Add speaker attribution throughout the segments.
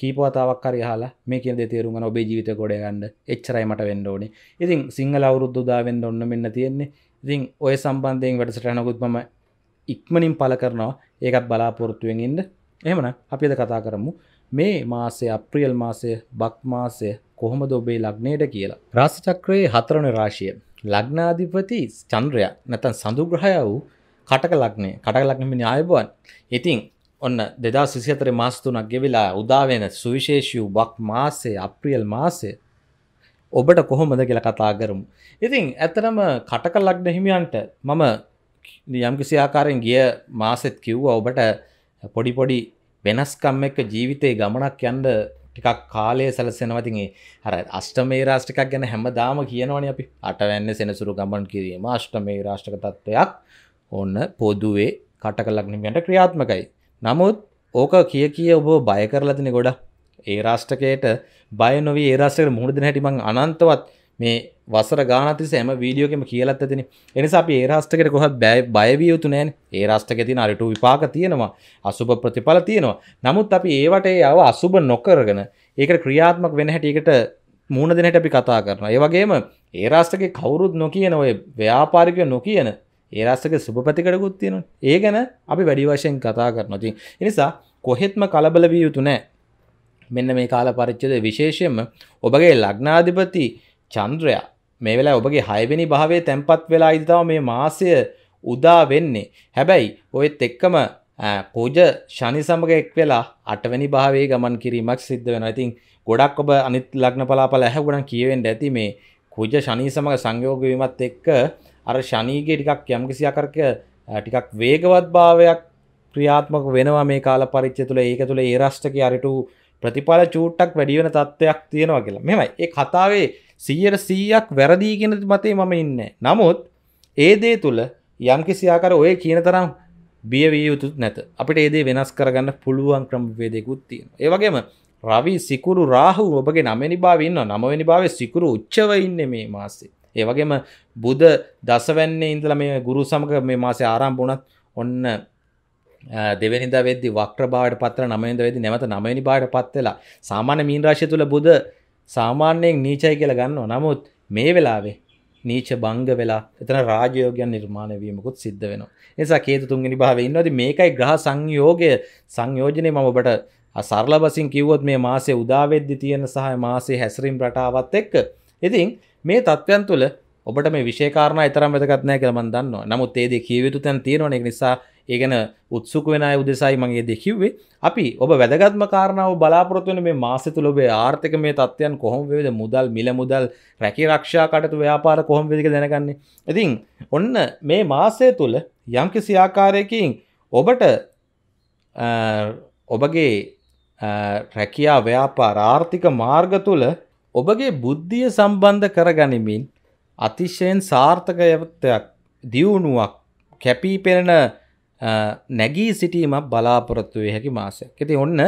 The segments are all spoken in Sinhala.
Speaker 1: කීපවතාවක් හරි හලා මේ කියන දේ තේරුම් ගන්න ඔබේ ජීවිතය ගොඩ ගන්න එච්චරයි මට වෙන්න ඕනේ. ඉතින් සිංහල අවුරුද්ද උදා වෙන්න ඔන්න මෙන්න තියෙන්නේ. ඉතින් ඔය සම්බන්ධයෙන් වැඩසටහනකුත් මම ඉක්මනින් පළ කරනවා. ඒකත් බලාපොරොත්තුෙන් ඉන්න. එහෙමනම් අපි අද කතා කරමු මේ මාසය අප්‍රියල් මාසය බක් මාසය කොහොමද ඔබේ ලග්නයට කියලා. රාශි චක්‍රයේ හතරවන රාශිය. ලග්නාධිපති චන්ද්‍රයා නැත්නම් සඳුග්‍රහය වූ කටක ලග්නය. කටක ලග්නෙ න්‍යායබුවන්. ඉතින් ඔන්න දෙදා සිසිතර මාස්තුනක් ගෙවිලා උදාවෙන සුවිශේෂී වක් මාසේ අප්‍රියල් මාසය ඔබට කොහොමද කියල කතා කරමු. ඉතින් ඇතරම කටක ලක්න හිමියන්ට මම යම්කිසි ආකාරෙන් ගිය මාසෙත් කිව්ව ඔබට පොඩිපොඩි වෙනස්කම් එක්ක ජීවිතයේ ගමනක් යන්ඩ ටිකක් කාලය සැලසෙනවතිගේ හර අෂ්ටමේ රාෂ්ටිකක් ගැන හැම දාම කියනවන අපි අටවැන්න සෙනසුරු ගමන් කිරීම අෂ්ටමේ රාෂ්ටක තත්ත්වයක් ඔන්න පොදුවේ කටක ලක්නමියන්ට ක්‍රියාත්මකයි නමුත් ඕක කිය කිය ඔබ බය කරලතින ගොඩ ඒ රාෂ්ටකයට බයනොව ඒරස්ටක මුහුණදන හැටිමං අනන්තවත් මේ වසර ගානතිස එම වීඩියෝකම කියලත් තින එනිසා අප ඒරාෂ්ටකට කොහත් බැයි බයවියයුතු නෑන් ඒ රාෂ්ටක තින අරිටු විපාක තියෙනවා අසුභ ප්‍රතිඵල තියෙනවා නමුත් අපි ඒවට යව අසුභ නොකරගෙන ඒකට ක්‍රියාත්මක් වෙන හැටියකට මූුණ දෙනට අපි කතා කරන ඒවගේම ඒරාෂ්ටක කවුරුත් නොකියන ඔය ව්‍යාපාරිකය නොකියන ඒරස්සක සුපපතිකටකුත් තියෙන ඒ ගැන අපි වැඩි වශයෙන් කතා කරනොති. එනිසා කොහෙත්ම කලබල විය යුතු නෑ මෙන්න මේ කාල පරිච්චද විශේෂයෙන්ම ඔබගේ ලග්නාධිපති චන්ද්‍රයා මේ වෙලා ඔබගේ හයවෙනි භාවය තැන්පත් වෙලා ඉදිතාව මේ මාසය උදා වෙන්නේ හැබැයි ඔයත් එක්කම පූජ ශනි සමඟ එක් වෙලා අටවැනි භාවේ ගමන් කිරීමක් සිද්ධ වෙන ඉතින් ගොඩක් ඔබ අනිත් ලග්න පලාපල ඇහැගුණන් කියවෙන්ට ඇති මේ කුජ ශනී සමඟ සංයෝගවීමත් එක්ක අර ශනීගේ ටිකක් යම්කිසි ආකාරක ටිකක් වේගවත් භාවයක් ක්‍රියාත්මක වෙනවා මේ කාල පරිච්ඡය තුළ ඒක තුළ ඒ රාෂ්ට්‍රකයේ අරටු ප්‍රතිඵල චූට්ටක් වැඩි වෙන තත්ත්වයක් තියෙනවා කියලා. මෙමය ඒ කතාවේ 100%ක් වැරදි කියන මතේ මම ඉන්නේ. නමුත් ඒ දේ තුළ යම්කිසි ආකාර ඔය කියන තරම් බිය විය යුතුත් නැත. අපිට ඒ දේ වෙනස් කරගන්න පුළුවන් ක්‍රම වේදයකුත් තියෙනවා. ඒ වගේම රවි සිකුරු රාහු ඔබගේ නවවෙනි භාවයේ ඉන්නවා. නවවෙනි භාවයේ සිකුරු උච්චව ඉන්නේ මේ මාසේ. ඒවගේම බුද දසවැන්නේ ඉඳල මේ ගුරු සමග මේ මාසේ ආරම්භුණත් ඔන්න දෙවැනිද වෙදදි වක්්‍ර බාට පත්‍ර නමයිද වෙදි නැත නමනි බාට පත්වෙලා සාමාන්‍ය මීන්රශ්‍ය තුළ බුද සාමාන්‍යයෙන් නීචයි කියල ගන්න නමුත් මේ වෙලාවේ නීච බංග වෙලා එතන රාජයෝගයන් නිර්මාණවීමකුත් සිද්ධ වෙන නිසා කේතු තුන්ගනි භාවන්නද මේකයි ග්‍රහ සංයෝගය සංයෝජනය මම ඔබට සරල බසින් කිව්වොත් මේ මාසේ උදාවෙද්දි තියෙන සහ මාසේ හැසරීම් රටාවත් එක්ක ඉතින් මේ තත්ත්වයන් තුළ ඔබට මේ විශේකාරණ තරම් වැදගත්නෑ කරමන් දන්න නමුත් ඒද කියවතු තැන් තියෙනවන නිසා ඒගැන උත්සුක වෙන උදෙසයි මගේ දෙකිව්වේ අපි ඔබ වැදගත්ම කාරණාව බලාපොරොත්වන මේ මාසතු ලොබේ ආර්ථක මේ තත්වයන් කොහොම වෙද මුදල් මිල මුදල් රැකි රක්ෂා කටතු ව්‍යාපාර කොහොම වෙදික දැනගන්නේ ඉතින් ඔන්න මේ මාසය තුළ යම්කි සියාකාරයකින් ඔබට ඔබගේ රැකයා ව්‍යාපාර ආර්ථික මාර්ග තුළ ඔබගේ බුද්ධිය සම්බන්ධ කරගනිමින් අතිශයෙන් සාර්ථකයවත්තයක් දියුණුවක් කැපී පෙරෙන නැගී සිටීමක් බලාපොරොත්තුවේ හැකි මාසයක්. ඇති ඔන්න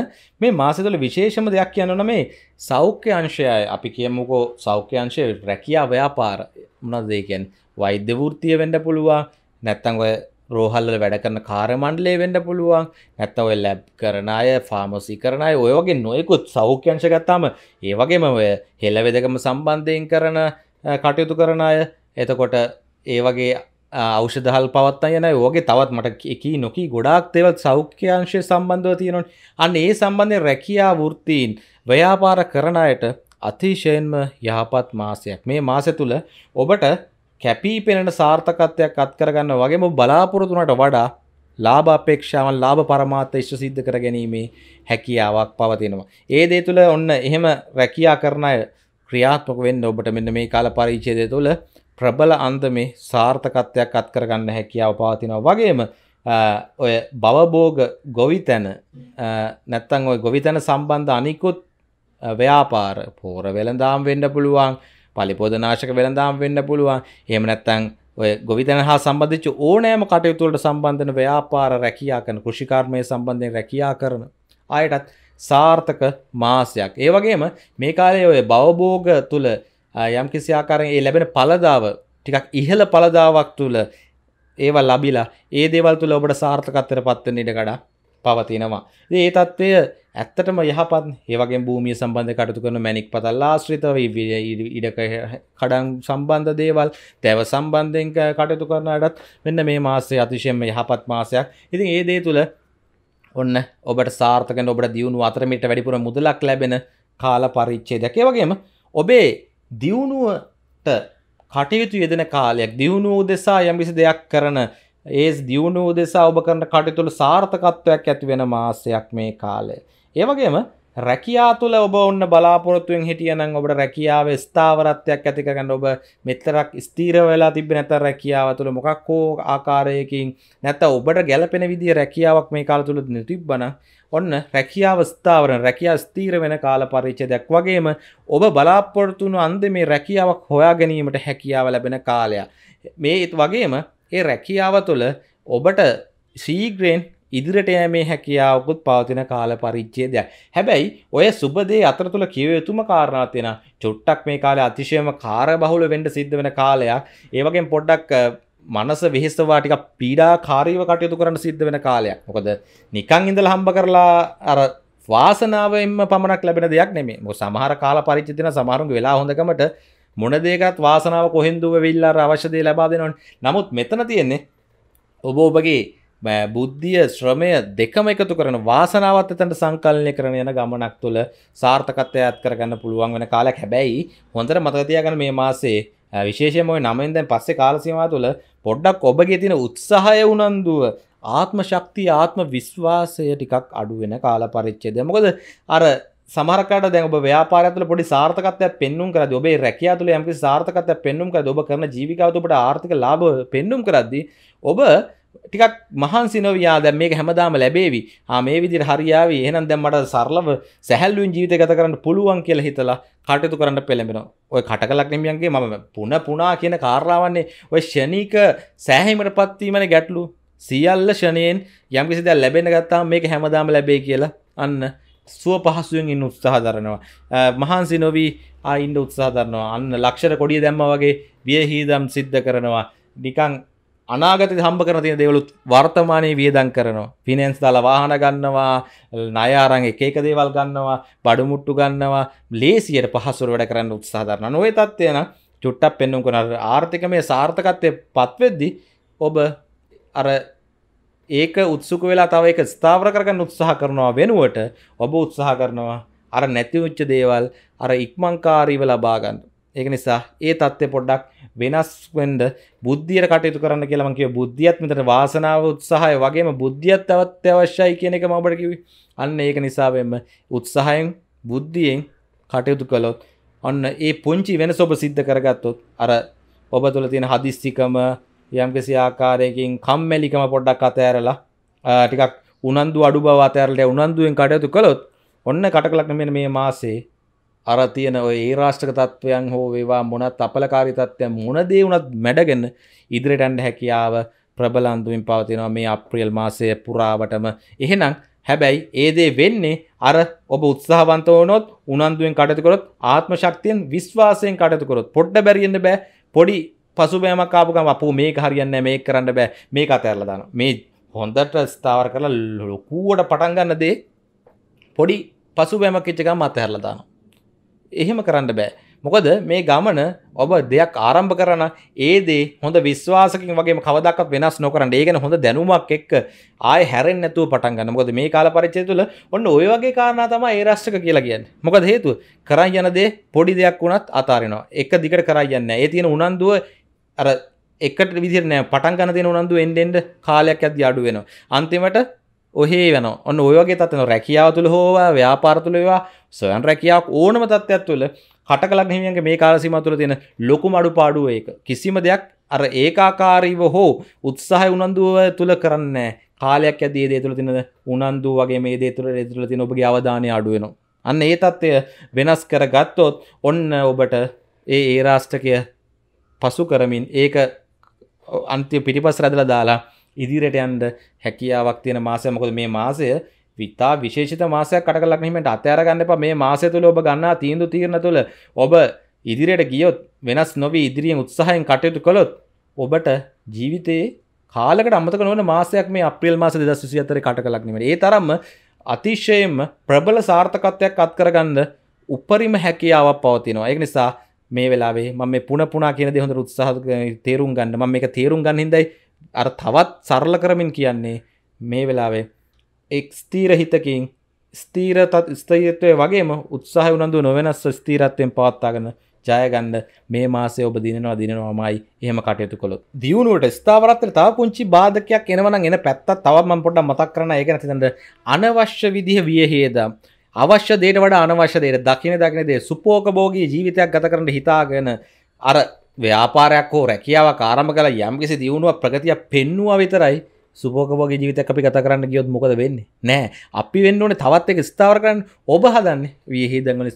Speaker 1: මේ මාසතුල විශේෂම දෙයක් කියන්නන මේ සෞඛ්‍ය අංශයයි අපි කියමුකෝ සෞඛ්‍ය අංශය රැකියා ව්‍යාපාර මොනදේකෙන් වෛද්‍යවෘත්තිය වෙන්ඩ පුළුවන් නැත්තං ඔය රෝහල්ල වැඩ කරන කාරමණ්ඩලේ වෙන්න පුළුවන් නැත්ත ඔය ලැබ් කරන අය ෆාමසි කරන අය ඔය වගේ නොයකුත් සෞඛ්‍යංශ ගත්තාම ඒ වගේම ඔය හෙලවෙදකම සම්බන්ධයෙන් කරන කටයුතු කරන අය එතකොට ඒ වගේ අවෂදහල් පවත් යන ඕගේ තවත් මට එක නොකී ගොඩක් තෙවත් සෞඛ්‍යංශය සම්බන්ධව තියෙනොට අන්න ඒ සම්බන්ධය රැකියා වෘත්තීන් ව්‍යාපාර කරනයට අතිශයෙන්ම යහපත් මාසයක් මේ මාස තුළ ඔබට කැපී පෙනෙන සාර්ථකත්වයක් අත්කරගන්න වගේම බලාපොරොතුනට වඩා ලාභ අපේක්ෂාවන් ලාභ පරමාර්ථ ඉෂ්ට සිද්ධ කර ගැනීමේ හැකියාවක් පවතිනවා. ඒ දේ තුළ ඔන්න එහෙම රැකියා කරන අය ක්‍රියාත්මක වෙන්න ඔබට මෙන්න මේ කාල පරිච්ඡේදය තුළ ප්‍රබල අන්දමේ සාර්ථකත්වයක් අත්කරගන්න හැකියාව පවතිනවා. වගේම ඔය බවභෝග ගොවිතැන නැත්තම් ඔය ගොවිතැන සම්බන්ධ අනිකුත් ව්‍යාපාර පෝර වෙළඳාම් වෙන්න පුළුවන් පලිපෝධනාශක වෙළඳම් වෙන්න පුළුවන් එහෙම නැත්තං ඔය ගොවිතැන හා සම්බන්ධිච්ච ඕනෑම කටයුතුවලට සම්බන්ධන ව්‍යාපාර රැකයා කරන කෘෂිකාර්මය සම්බන්ධයෙන් රැකයා කරන අයටත් සාර්ථක මාසයක් ඒ වගේම මේ කාලයේ ඔය බවබෝග තුළ යම් කිසි ආකාරයෙන් ඒ ලැබෙන පළදාව ටිකක් ඉහළ පළදාවක් තුළ ඒවා ලබිලා ඒ දේවල් තුළ ඔබට සාර්ථකත්වයට පත්වෙන්න ඉඩ ගඩා පවතිනවා. ඒ තත්ත්වය ඇත්තටම යහපත් ඒවගේ භූමිය සම්බන්ධ කටතු කරන මැනික් පතල් ආශ්‍රිතව ඉඩක කඩන් සම්බන්ධ දේවල් තැව සම්බන්ධයෙන් කටයුතු කරනටත් මෙන්න මේ මාසේ අතිශයෙන්ම යහපත් මාසයක් ඉතින් ඒ දේ තුළ ඔන්න ඔබට සාර්ථකන ඔබට දියුණු අතරමිට වැඩිපුර මුදලක් ලැබෙන කාල පරිච්චේ දැකේ වගේම ඔබේ දියුණුවට කටයුතු යෙදෙන කාලයක් දියුණුව දෙසා යම්කිසි දෙයක් කරන ඒ දියුණු දෙසා ඔබ කරන කටයුතුළ සාර්ථකත්වයක් ඇති වෙන මාසයක් මේ කාලය. ඒවගේම රැකයා තුළ ඔබ ඔන්න බලාපොරොත්තුවෙන් හිටියනම් ඔබට රැකියාව ස්ථාවරත්වයක් ඇතිකගන්න ඔබ මෙතරක් ස්තීර වෙලා තිබ නැත රැකියාව තුළ මොකක් හෝ ආකාරයකින් නැත ඔබට ගැලපෙන විදි රැකියාවක් මේ කාල තුළ නිතිබ්බන ඔන්න රැකියාව ස්ථාවරන රැකයා ස්තීර වෙන කාල පරිච්චදයක් වගේම ඔබ බලාපොරතුුණු අන්ද මේ රැකියාවක් හොයා ගැනීමට හැකියාව ලැබෙන කාලයක්. මේ වගේම ඒ රැකියාව තුළ ඔබට සීග්‍රෙන් ඉදිරට මේ හැකියාවකුත් පවතින කාල පරිච්චේදයක් හැබැයි ඔය සුබදේ අතර තුළ කිව යුතුම කාරණාතියෙන චුට්ටක් මේ කාලය අතිශයම කාර බහුල වෙන්ඩ සිද්ධ වෙන කාලයක් ඒවගේ පොඩ්ඩක් මනස වෙහෙස්තවා ටික පීඩා කාරීව කටයුතු කරන්න සිද්ධ වෙන කාලයක් මොකද නිකං ඉඳල හම්බ කරලා අර වාසනාවෙන්ම පමණක් ලැබෙන දෙයක් නෙමේ සමහර කාල පරිච්චිතින සමහරුන් වෙලා හොඳකමට මොනදේකත් වාසනාව කොහෙන්දුව විල්ලාර අවශ්‍යදය ලබා දෙනවන් නමුත් මෙතන තියෙන්නේ ඔබ ඔබගේ බුද්ධිය ශ්‍රමය දෙකම එකතු කරන වාසනාවත් එතට සංකල්නය කරන යන ගමනක් තුළ සාර්ථකත්වය අත් කරගන්න පුළුවන් වෙන කාලක් හැබැයි හොඳට මතකතියගන මේ මාසේ විශේෂම ඔය නමෙන් දැන් පස්සේ කාලසීමා තුළ පොඩ්ඩක් ඔබගේ තියෙන උත්සාහය උනන්දුව ආත්ම ශක්ති ආත්ම විශ්වාසය ටිකක් අඩුවෙන කාල පරිච්චේද මොකද අර සමහරකට දැන් ඔබ ව්‍යාපාරයතුල පොඩි සාර්ථකත්වයක් පෙන්눔 කරද්දී ඔබේ රැකියාව තුළ යම්කිසි සාර්ථකත්වයක් පෙන්눔 කරද්දී ඔබ කරන ජීවිකාව තුළ ඔබට ආර්ථික ලාභ පෙන්눔 කරද්දී ඔබ ටිකක් මහන්සි නොවියා දැන් මේක හැමදාම ලැබේවි. ආ මේ විදිහට හරියාවි. එහෙනම් දැන් මට සරලව සැහැල්ලුවෙන් ජීවිතය ගත කරන්න පුළුවන් කියලා හිතලා කටයුතු කරන්න පෙළඹෙනවා. ඔය කටකලක් නෙමියන්ගේ මම පුන පුනා කියන කාරණාවන්නේ ඔය ෂණීක සෑහීමට පත්වීමනේ ගැටලු. සියල්ල ෂණයෙන් යම්කිසි දෙයක් ලැබෙන්න ගත්තාම මේක හැමදාම ලැබෙයි කියලා අන්න සුව පහසුවෙන් ඉන්න උත්සාහ දරනවා මහන්සි නොවී අයින්ඩ උත්සාහ දරනවා අන්න ලක්ෂර කොඩිය දැම්ම වගේ වියහිදම් සිද්ධ කරනවා නිකං අනාගත හම්බ කර තියෙන දේවලුත් වර්තමානයේ වියදම් කරනවා ෆිනෑන්ස් දාලා වාහන ගන්නවා ණය අරන් එක එක දේවල් ගන්නවා බඩු මුට්ටු ගන්නවා ලේසියට පහසුර වැඩ කරන්න උත්සාහ කරනවා නොවේ තත්ත්වය නම් චුට්ටක් පෙන්වන්න කරන ආර්ථිකමය සාර්ථකත්වයේ පත්වෙද්දී ඔබ අර ඒක උත්සුක වෙලා තව එක ස්ථාවර කරගන්න උත්සාහ කරනවා වෙනුවට ඔබ උත්සාහ කරනවා අර නැති වෙච්ච දේවල් අර ඉක්මන්කාරීව ලබා ගන්න. ඒක නිසා ඒ தත්ත්වය පොඩ්ඩක් වෙනස් වෙන්න බුද්ධියට කටයුතු කරන්න කියලා මම කිව්වා. බුද්ධියත් මෙතන වාසනාව උත්සාහය වගේම බුද්ධියත් තවත් අවශ්‍යයි කියන එක මම ඔබට කිව්වේ. අන්න ඒක නිසා වෙන්න උත්සාහයෙන් බුද්ධියෙන් කටයුතු කළොත් අන්න ඒ පුංචි වෙනස ඔබ සිද්ධ කරගත්තොත් අර ඔබ තුළ තියෙන හදිස්සිකම යම්කිසි ආකාරයකින් කම්මැලිකම පොඩ්ඩක් අතෑරලා ටිකක් උනන්දු අඩු බව අතෑරලට උනන්දුවෙන් කටයුතු කළොත් ඔන්න කටකලක් මෙන මේ මාසේ අර තියෙන ඔය ඒ රාෂ්ට්‍රක තත්ත්වයන් හෝ වේවා මොනත් අපලකාරී තත්ත්වයන් මොනදේ වුණත් මැඩගෙන ඉදිරියට යන්න හැකියාව ප්‍රබලන්දුමින් පවතිනවා මේ අප්‍රියල් මාසය පුරාවටම එහෙනම් හැබැයි ඒ දේ වෙන්නේ අර ඔබ උත්සාහවන්ත වුණොත් උනන්දුවෙන් කටයුතු කරොත් ආත්ම ශක්තියෙන් විශ්වාසයෙන් කටයුතු කරොත් පොඩ්ඩ බැරියෙන්න බෑ පොඩි පසුබෑමක් ආපු ගම අපෝ මේක හරියන්නේ නැහැ මේක කරන්න බෑ මේක අතහැරලා දානවා. මේ හොඳට ස්ථාවර කරලා ලොකුවට පටන් ගන්න දේ පොඩි පසුබෑමක් වෙච්ච ගම අතහැරලා දානවා. එහෙම කරන්න බෑ. මොකද මේ ගමන ඔබ දෙයක් ආරම්භ කරන ඒ දේ හොඳ විශ්වාසකින් වගේම කවදාකවත් වෙනස් නොකරන. ඒ කියන්නේ හොඳ දැනුමක් එක්ක ආයෙ හැරෙන්නේ නැතුව පටන් ගන්න. මොකද මේ කාල පරිච්ඡේදය තුළ ඔන්න ওই වගේ කාරණා තමයි ඒ රාෂ්ටක කියලා කියන්නේ. මොකද හේතුව කරන් යන දේ පොඩි දෙයක් වුණත් අතාරිනවා. එක දිගට කරන් යන්නේ නැහැ. ඒ තියෙන උනන්දුව අර එකට විදිරනෑ පටන් ගන දෙන උනන්දු එන්ඩෙන්ඩ කාලයක් ඇත් අඩු වෙන අන්තිමට ඔහේ වෙන ඔන්න ඔයගේ තත්න රැකියාව තුළ හෝවා ව්‍යාපාරතුළවා සොයන් රැකියාවක් ඕනම තත්ත්යක් තුළ කට කලක් හිමියන්ගේ මේ කාලසිම තුළ තියෙන ලොකු මඩු පාඩුව එක කිසිම දෙයක් අර ඒකාකාරීව හෝ උත්සාහය උනන්දුව තුළ කරන්න කාලයක් ඇදේ දේ තුළ තින උනන්දු වගේ මේ දේ තුළ රෙතුල තින ඔබගේ අවධානය අඩුවෙනවා අන්න ඒ තත්ත්වය වෙනස් කර ගත්තොත් ඔන්න ඔබට ඒ ඒ රාෂ්ටකය පසු කරමින් ඒක අන්තිය පිටිපස් රදල දාලා ඉදිරියට යන්ඩ හැකියාවක් තියෙන මාසය මොකද මේ මාසය විතා විශේෂ මාසයක් කටකලක්නීමට අතෑරගන්න එප මේ මාසය තුළ ඔබ ගන්නා තීන්දු තීරණ තුළ ඔබ ඉදිරියට ගියොත් වෙනස් නොවී ඉදිරියෙන් උත්සාහයෙන් කටයුතු කළොත් ඔබට ජීවිතයේ කාලකට අමතක නොවන මාසයක් මේ අප්‍රේල් මාස දෙදස් විසි අතර කටකලක්නීමට ඒ තරම්ම අතිශයම ප්‍රබල සාර්ථකත්වයක් අත්කරගන්න උපරිම හැකියාවක් පවතිනවා එක් නිසා මේ වෙලාේ ම මේ පුන පුනා කියන දෙ හොඳ උත්සාහ තේරුම් ගන්න ම එක තේරුම් ගන්න හිදයි අර තවත් සරල කරමින් කියන්නේ මේ වෙලාවේ එක් ස්තීර හිතකින් ස්තීර තත් ස්ථීරත්වය වගේම උත්සාහ උනන්දු නොවෙනස් ස්තීරත්වයෙන් පවත්තාගන්න ජයගන්න මේ මාසය ඔබ දිනවා දිනනවාමයි එහම කටයුතු කොළොත් දියුණුවට ස්ථාවරත්තර තා පුංචි බාධකයක් එනවන එන පැත්තත් තවම පොඩ මතක් කරන ඒක නැතිදට අනවශ්‍ය විදිහ වියහේදම්. අවශ්‍ය දේට වඩ අනවශ්‍ය දේට දකින දකින දේ සුපෝකභෝගී ජීවිතයක් ගත කරන්න හිතාගෙන අර ව්‍යාපාරයක් හෝ රැකියාව කාරම කළ යම්කිසි දියුණුව ප්‍රගතිය පෙන්නවා විතරයි සුපෝකෝගේ ජීවිත අපි කත කරන්න ගියොත් මොකද වෙන්නේ නෑ අපි වෙන්න ඕනේ තවත් එක ස්ථාවර කරන්න ඔබ හදන්නේ වියහිදඟල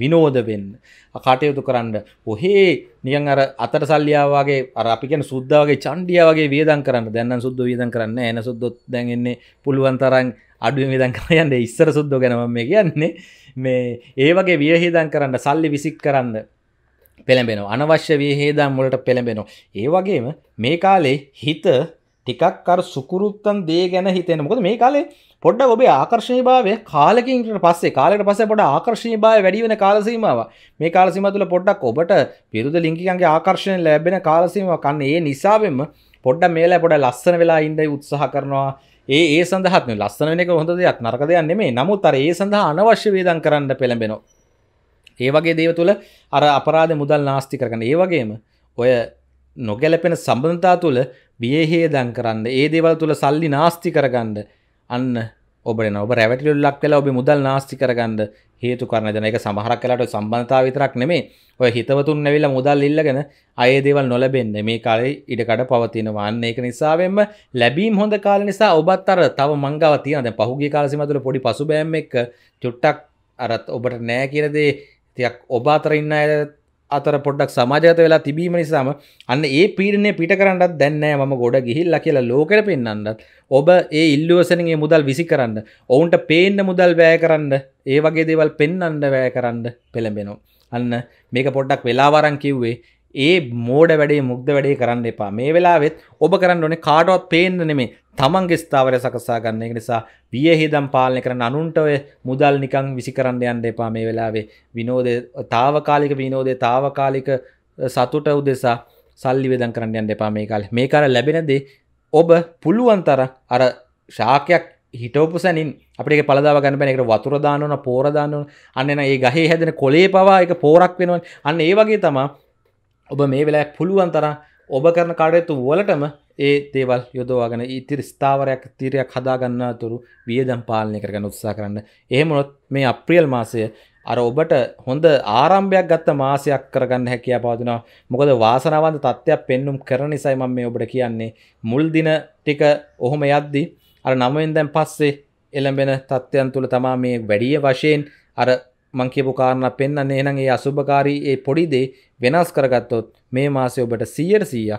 Speaker 1: විනෝද වෙන්න කටයුතු කරන්න ඔහේ නියන් අර අතට සල්ලියාවගේ අර අපිගෙන සුද්දාවගේ චන්ඩිය වගේ වියදන් කරන්න දැන්න සුද්ද වියදන් කරන්න එන සුද්දොත් දැන්න්නේ පුළුවන්තරන් අඩුව මෙදන් කරයන්න ඉස්සර සුද්ද ගැනම මේ කියන්නේ මේ ඒවගේ වියහේදන් කරන්න සල්ලි විසික් කරන්න පෙළඹෙන අනවශ්‍ය වයහේදන් මුලට පෙළඹෙනවා ඒවගේම මේ කාලේ හිත ටිකක්කර සුකරුත්තන් දේ ගැන හිතෙන මොකද මේ කාලේ පොඩ්ඩ ඔබේ ආකර්ශණය භාවය කාලකින්ට පස්සේ කාලට පස පොඩ ආකර්ශණය භාව වැඩිවෙන කාලසීමාව මේ කාලසිම තුළ පොඩ්ඩක් ඔබට පිරුද ලිංකිකන්ගේ ආකර්ශණය ලැබෙන කාලසීම කන්න ඒ නිසාවෙන්ම පොඩ්ඩ මේලා පොඩ ලස්සන වෙලා ඉන්ඩයි උත්සාහ කරනවා ඒ ඒ සඳහත් ලස්සන වෙනක හොඳ දෙයක් නරක දෙයක් නෙමේ නමුත් අර ඒ සඳහා අනවශ්‍ය වේදම් කරන්න පෙළඹෙනවා. ඒ වගේ දේව තුළ අර අපරාධ මුදල් නාස්ති කරගන්න ඒ වගේම ඔය නොගැලපෙන සම්බඳතා තුළ බියහේදන් කරන්න ඒ දේවල් තුළ සල්ලි නාස්ති කරගන්න අන්න ඔබන ඔබ රැවැටිලුල්ලක් වෙලා ඔබ මුදල් නාස්ති කරගන්න හේතු කරන දෙන එක සමහරක් වෙලාට සම්බන්ධතාව විතරක් නෙමේ ඔය හිතවතුන් ඇවිල්ලා මුදල් ඉල්ලගෙන අය දේවල් නොලැබෙන්න මේ කාලේ ඉඩකඩ පවතිනවා අන්න ඒක නිසාවෙන්ම ලැබීම් හොඳ කාල නිසා ඔබත් අර තව මංගව තියෙන දැන් පහුගිය කාල සීමාව තුළ පොඩි පසුබෑම් එක්ක චුට්ටක් අරත් ඔබට නෑ කියන දේ ටිකක් ඔබ අතර ඉන්න අයත් අතර පොඩ්ඩක් සමාජගත වෙලා තිබීම නිසාම අන්න ඒ පීඩනය පිට කරන්නත් දැන්නෑ මම ගොඩ ගිහිල්ලා කියලා ලෝකෙට පෙන්වන්නත් ඔබ ඒ ඉල්ලුවසනගේ මුදල් විසි කරන්න ඔවුන්ට පේන්න මුදල් වැය කරන්න ඒ වගේ දේවල් පෙන්වන්න වැය කරන්න පෙළඹෙනවා අන්න මේක පොඩ්ඩක් වෙලාවරන් කිව්වේ ඒ මෝඩ වැඩේ මුක්ද වැඩේ කරන්න එපා මේ වෙලාවෙත් ඔබ කරන්න ඕනේ කාඩුවත් පේන්න නෙමේ තමන්ගේ ස්ථාවරය සකසා ගන්න එක නිසා වියහිදම් පාලනය කරන අනුන්ට ඔය මුදල් නිකං විසි කරන්න යන්න එපා මේ වෙලාවේ විනෝදය තාවකාලික විනෝදය තාවකාලික සතුට උදෙසා සල්ලි වෙදන් කරන්න යන්න එපා මේ කාලේ මේ කාල ලැබෙනදේ ඔබ පුළුවන් තර අර ශාකයක් හිටවපු සැනින් අපේ පලදාව ගන්න එක වතුරදානන පෝරදානන අන්න ඒ ගහේ හැදෙන කොලේ පවා එක පෝරක් වෙනවන් අන්න ඒ වගේ තමා ඔබ මේ වෙලා පුළුවන් තරම් ඔබ කරන කාඩයතු වලටම ඒ දේවල් යොදවාගෙන ඉතිරි ස්ථාවරයක් තීරයක් හදාගන්න තුරු වියදම් පාලනය කරගන්න උත්සා කරන්න එහෙමනොත් මේ අප්‍රියල් මාසය අර ඔබට හොඳ ආරම්භයක් ගත්ත මාසයක් කරගන්න හැකිය පාදනවා මොකද වාසනාවන්ත තත්ත්වයක් පෙන්නුම් කරන නිසයි මම මේ ඔබට කියන්නේ මුල් දින ටික ඔහොම යද්දී අර නමෙන් දැන් පස්සේ එළඹෙන තත්ත්වයන් තුළ තමා මේ වැඩිය වශයෙන් අර මං කියපු කාරණා පෙන්වන්නේ එහෙනම් ඒ අසුභකාරී ඒ පොඩි දේ වෙනස් කරගත්තොත් මේ මාසය ඔබට 100%ක්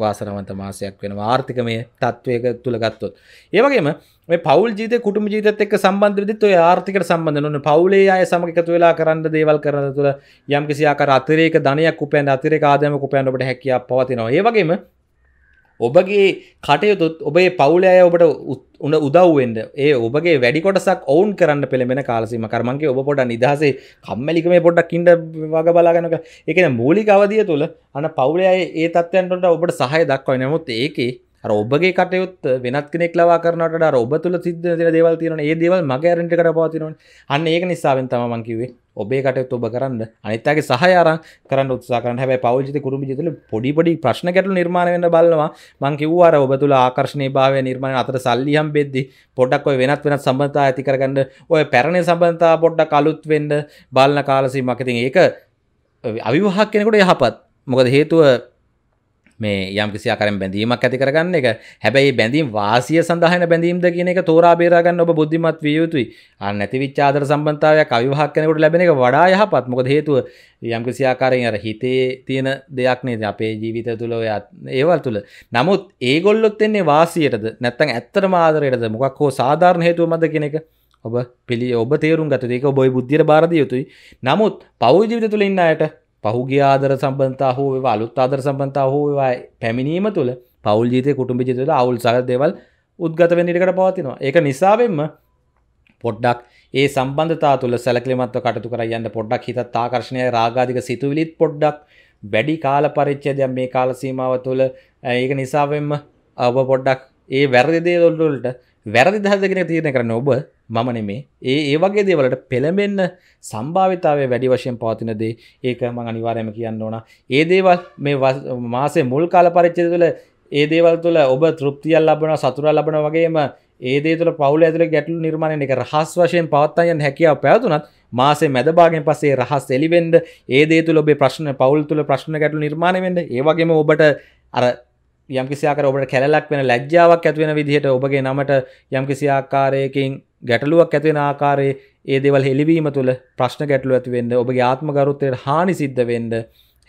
Speaker 1: වාසනාවන්ත මාසයක් වෙනවා ආර්ථිකමය තත්වයක තුල ගත්තොත්. ඒ වගේම මේ පෞල් ජීවිතේ කුටුම්බ ජීවිතත් එක්ක සම්බන්ධ වෙද්දිත් ඔය ආර්ථිකට සම්බන්ධ නොවන පෞලේ අය සමග එකතු වෙලා කරන්න දේවල් කරන තුල යම්කිසි ආකාර අතිරේක ධනයක් උපයන්න අතිරේක ආදායමක් උපයන්න ඔබට හැකියාවක් පවතිනවා. ඒ වගේම ඔබගේ කටයුතුත් ඔබේ පවුලය ඔබට උන උදව්වෙන්ට ඒ ඔබගේ වැඩිකොටසක් ඔවුන් කරන්න පෙළෙන කාලසිම කරමන්ගේ ඔබ පොඩ නිදහසේ කම්මලික මේ පොඩ්ඩක් ඉඩ වග බලාගෙනක එකන මූලික අවදිය තුළ අන පවුලය ඒ තත්වයන්ට ඔබට සහය දක්වයි නමුත් ඒකේ ඔබගේ කටයුත් වෙනත් කෙනෙක් ලවා කරනට ඔබ තුළ සිද්ධ දෙන දේවල් තියෙන ඒ දේවල් මගේ ඇරෙන්ට කර පවතිනවන අන්න ඒක නිසාවෙන් තමන් කිවේ ඔබේ කටයුත් ඔබ කරන්න අනිත්තගේ සහයාරන් කරන්න උත්සා කරන්න හැබැයි පෞද්ජිත කුරුමි ජිතල පොඩිපඩි ප්‍රශ්න ගැටලු නිර්මාණය වෙන්න බලනවා මං කිව්වා අර ඔබ තුළ ආකර්ෂණීය භාවය නිර්මාණය අතර සල්ලි හම්බෙද්දී පොඩ්ඩක් ඔය වෙනත් වෙනත් සම්බන්ධතා ඇති කරගන්න ඔය පැරණි සම්බන්ධතා පොඩ්ඩක් අලුත් වෙන්න බලන කාලසීමාවක් ඉතින් ඒක අවිවාහක කෙනෙකුට යහපත් මොකද හේතුව මේ යම්කිසි ආකාරයෙන් බැඳීමක් ඇති කරගන්න එක හැබැයි බැඳීම් වාසිය සඳහන බැඳීම්ද කියන එක තෝරා බේරා ගන්න ඔබ බුද්ධිමත් විය යුතුයි. අර නැති විච ආදර සම්බන්ධතාවයක් අවිවාහක කෙනෙකුට ලැබෙන එක වඩා යහපත්. මොකද හේතුව යම්කිසි ආකාරයෙන් අර හිතේ තියෙන දෙයක් නේද අපේ ජීවිතය තුළ ඔය ඒවල් තුළ. නමුත් ඒගොල්ලොත් එන්නේ වාසියටද නැත්නම් ඇත්තටම ආදරයටද මොකක් හෝ සාධාරණ හේතුව මත කියන එක ඔබ පිළි ඔබ තේරුම් ගත ඒක ඔබයි බුද්ධියට බාරදිය යුතුයි නමුත් පෞජීවිත තුළ ඉන්නයට පහුගේ ආදර සම්බන්තා හෝ ඒවා අලුත් ආදර සම්බන්තා හෝ ඒවා පැමිණීම තුළ පවුල් ජීතය කුටුම්ි ජිතල අවුල් සහ දෙවල් උද්ගත වෙනිටකට පවතිනවා ඒක නිසාවෙන්ම පොඩ්ඩක් ඒ සම්බන්ධතා තුළ සැලකලිමත්ව කටතු කර යන්න පොඩ්ඩක් හිත තාකර්ශණය රාගාධික සිතුවිලිත් පොඩ්ඩක් වැඩි කාල පරිච්චදයක් මේ කාල සීමාව තුළ ඒක නිසාවෙන්ම ඔබ පොඩ්ඩක් ඒ වැරදිදේ දොල්ලට වැරදි දහදගෙන තීරණ කරන ඔබ මම නෙමේ ඒ ඒ වගේ දේවලට පෙළඹෙන්න සම්භාවිතාවය වැඩි වශයෙන් පවතිනදේ ඒක මං අනිවාර්යම කියන්න ඕන ඒ දේවල් මේ මාසේ මුල් කාල පරිච්චය තුළ ඒ දේවල් තුළ ඔබ තෘප්තියල් ලබන සතුරා ලබන වගේම ඒදේ තුළ පවුල ඇතුළ ගැටලු නිර්මාණය එක රහස් වශයෙන් පවත්තයන් හැකියාව පැවතුනත් මාසේ මැදභාගෙන් පසේ රහස් එලිවෙන්ඩ ඒදේ තුළ ඔබේ ප්‍රශ්න පවල් තුළ ප්‍රශ්න ගැටු නිර්මාණයෙන්ට ඒවගේම ඔබට අර යම්කිසියාකර ඔබට කැලක් වෙන ලැජ්ජාවක් ඇතිවෙන විදිහට ඔබගේ නමට යම්කිසි ආකාරයකින් ගැටලුවක් ඇතිවෙන ආකාරයේ ඒ දෙවල් හෙළිවීම තුළ ප්‍රශ්න ගැටලු ඇතිවෙන්න ඔබ ආත්ම ගරුත්තයට හානි සිද්ධ වෙන්ඩ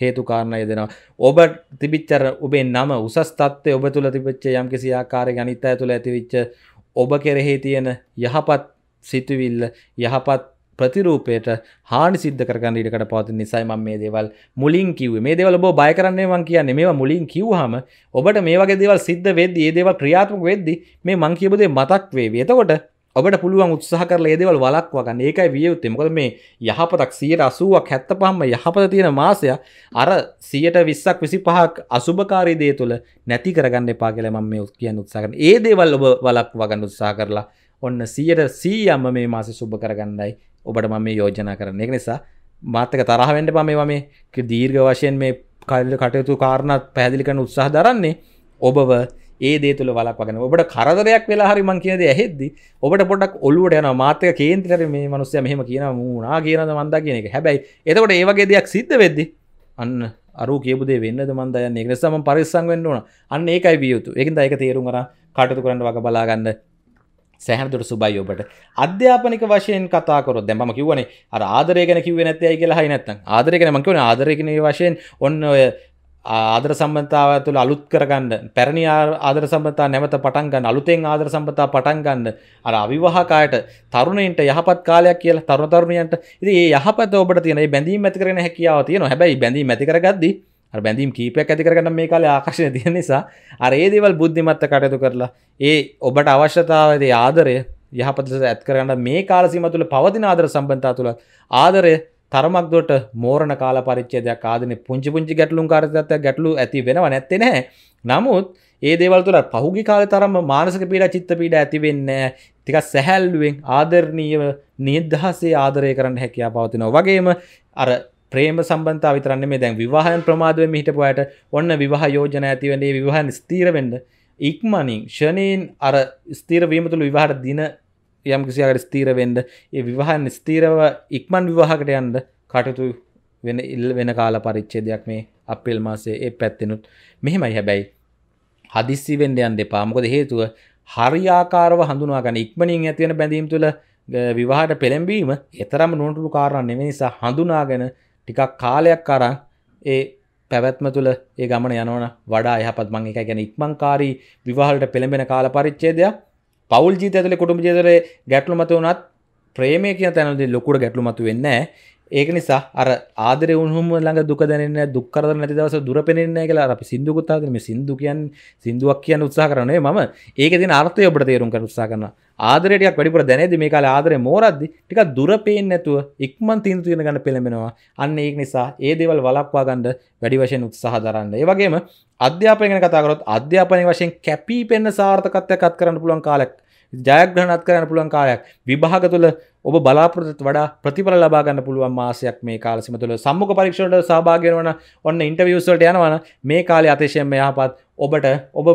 Speaker 1: හේතුකාරණය දෙනවා. ඔබ තිබිච්චර ඔබේ නම උසස්තත්වය ඔබ තුළ තිබච්ච යම් කිසි ආකාරය ගනිත ඇතුළ ඇතිවිච්ච ඔබ කෙරෙහි තියෙන යහපත් සිතුවිල්ල යහපත් ප්‍රතිරූපයට හානි සිද්ධ කරගන්න ඉඩකට පවතින නිසයි මම මේ දේවල් මුලින් කිව්වේ. මේ දේවල් ඔබ බය කරන්නේ මං කියන්නේ මේවා මුලින් කිව්වහම ඔබට මේ වගේ දේවල් සිද්ධ වෙද්දී, මේ දේවල් ක්‍රියාත්මක වෙද්දී මේ මං කියපු දේ මතක් වේවි. එතකොට ඔබට පුළුවන් උත්සාහ කරලා ඒ දේවල් වළක්වා ගන්න. ඒකයි විය යුත්තේ. මොකද මේ යහපතක් 180ක් 75ම යහපත තියෙන මාසය අර 120ක් 25ක් අසුබකාරී දේ තුළ නැති කරගන්න එපා කියලා මම මේ කියන්න උත්සාහ කරනවා. ඒ දේවල් ඔබ වළක්වා ගන්න උත්සාහ කරලා ඔන්න 100%ම මේ මාසෙ සුබ කරගන්නයි ඔබට මම මේ යෝජනා කරන්නේ. ඒක නිසා මාතක තරහ වෙන්න එපා මේවා මේ දීර්ඝ වශයෙන් මේ කටයුතු කාරණා පැහැදිලි කරන උත්සාහ දරන්නේ. ඔබව ඒ දේ තුළ වලක් වගෙන ඔබට කරදරයක් වෙලා හරි මං කියද ඇහෙද්දි ඔබට පොඩක් ඔල්ලුවට යන මාතක කේන්තිර මේ මනුස්සය මෙහම කියන මූනා කියනද මන්දා කියන එක හැබැයි එතකොට ඒවගේ දෙයක් සිද්ධ වෙද්දි අන්න අරු කියබදේ වෙන්නද මන්දයන්න නිගසම පරිස්සං වෙන්න ඕන අන්න ඒකයි වියයුතු එකද එක තේරුම් කර කටතු කරන්න වග බලාගන්න සැහදුට සුබයි ඔබට අධ්‍යාපනික වශයෙන් කතාකොර දැම කිවනේ ආදරයගෙන කිව නැතය කියලා හයි නැත්තන් ආදරගෙන මකවන ආදරගෙන වශයෙන් ඔන්න ඔය ආදර සම්බන්ධතාව තුළ අලුත් කරගන්න පැරණි ආදර සම්බතා නැවත පටන් ගන්න අලුතෙන් ආදර සම්බතා පටන් ගන්න අර අවිවාහකායට තරුණයින්ට යහපත් කාලයක් කියලා තරුණ තරුණියන්ට ඉතින් මේ යහපත ඔබට තියෙන මේ බැඳීම් ඇති කරගෙන හැකියාව තියෙනවා හැබැයි බැඳීම් ඇති කරගද්දී අර බැඳීම් කීපයක් ඇති කරගන්න මේ කාලේ ආකර්ෂණය තියෙන නිසා අර ඒ දේවල් බුද්ධිමත්ව කටයුතු කරලා ඒ ඔබට අවශ්‍යතාවයේ ආදරය යහපත ඇත් කරගන්න මේ කාල සීමාව තුළ පවතින ආදර සම්බන්ධතාව තුළ ආදරය තරමක් දොට මෝරණ කාල පරිච්චේදයක් ආදන පුංචි පුංචි ගැටලුම් කාරතත්ව ගැටලු ඇති වෙනව නැත්තේ නෑ නමුත් ඒ දේවල් තුළ පහුගි කාල තරම මානසක පීඩ චිත්ත පීඩ ඇතිවෙන්න තික සැහැල්ලුවෙන් ආදරණීයව නිදහසේ ආදරය කරන්න හැකයා පවතිනවා වගේම අර ප්‍රේම සම්බන්ධ විතරන්න මේ දැන් විවාහයන් ප්‍රමාදුවෙන් හිටපුයට ඔන්න විවාහ යෝජන ඇතිවන්නේ විවාහන් ස්තීරවෙන්න ඉක්මනින් ෂණයෙන් අර ස්තීරවීම තුළ විවාහට දින යම් කිසිකට ස්තීර වෙන්ඩ ඒ විවාහන් ස්තීරව ඉක්මන් විවාහකට යන්ද කටයුතු වෙන ඉල් වෙන කාල පරිච්චේදයක් මේ අපිල් මාසේ ඒ පැත්තිනුත් මෙහෙමයි හැබැයි හදිස්සි වෙන්ඩයන් දෙපා මොකද හේතුව හරියාකාරව හඳුනා ගන ඉක්මනින් ඇතිවෙන බැඳීම් තුළ විවාහට පෙළෙම්බීම එතරම් නොටුළු කාරණන්නේ නිසා හඳුනාගෙන ටිකක් කාලයක් කරා ඒ පැවැත්ම තුළ ඒ ගමන යනවන වඩා යහපත් මං එක ගැන ඉක්මංකාරී විවාහලට පෙළඹෙන කාල පරිච්චේදයක් පවල් ජීත ඇතුල කුටුම් ජීතර ගැටලු මත වනත් ප්‍රේමය කිය තැනද ලොකුට ගැටලු මතු වෙන්න ඒක නිසා අර ආදර උන්හුම ළඟ දුකදන්න දුක්කරද නැති දවස දුර පෙනෙන්නේ කියලා අපි සිින්දු කුත්තාදම සිින්දු කියන් සිින්දුවක් කියන්න උත්සා කරනේ මම ඒක ති අර්ථය ඔබට තේරුම් කර උත්සා කරන ආදරයටක් වැඩිපුර දැනද මේ කාල ආදරය මෝරද්දි ටික දුර පේෙන් නැතුව ඉක්මන් තිීන්තුයෙන ගන්න පෙළඹෙනවා අන්න ඒක නිසා ඒ දේවල් වලක්වා ගණ්ඩ වැඩි වශයෙන් උත්සාහ දරන්න ඒවගේම අධ්‍යාපන කතාකරොත් අධ්‍යාපනය වශයෙන් කැපී පෙන්න්න සාර්ථකත්යකත් කරන්න පුළුවන් කාලක් ජයග්‍රහණත් කරන්න පුළුවන් කාලයක් විභාග තුළ ඔබ බලාපොරොත්තු වඩා ප්‍රතිඵල ලබා ගන්න පුළුවන් මාසයක් මේ කාලසීම තුළ සම්මුඛ පරීක්ෂණවලට සහභාගී වෙනවන ඔන්න ඉන්ටර්විව්ස් වලට යනවන මේ කාලේ අතිශයින්ම යහපත් ඔබට ඔබ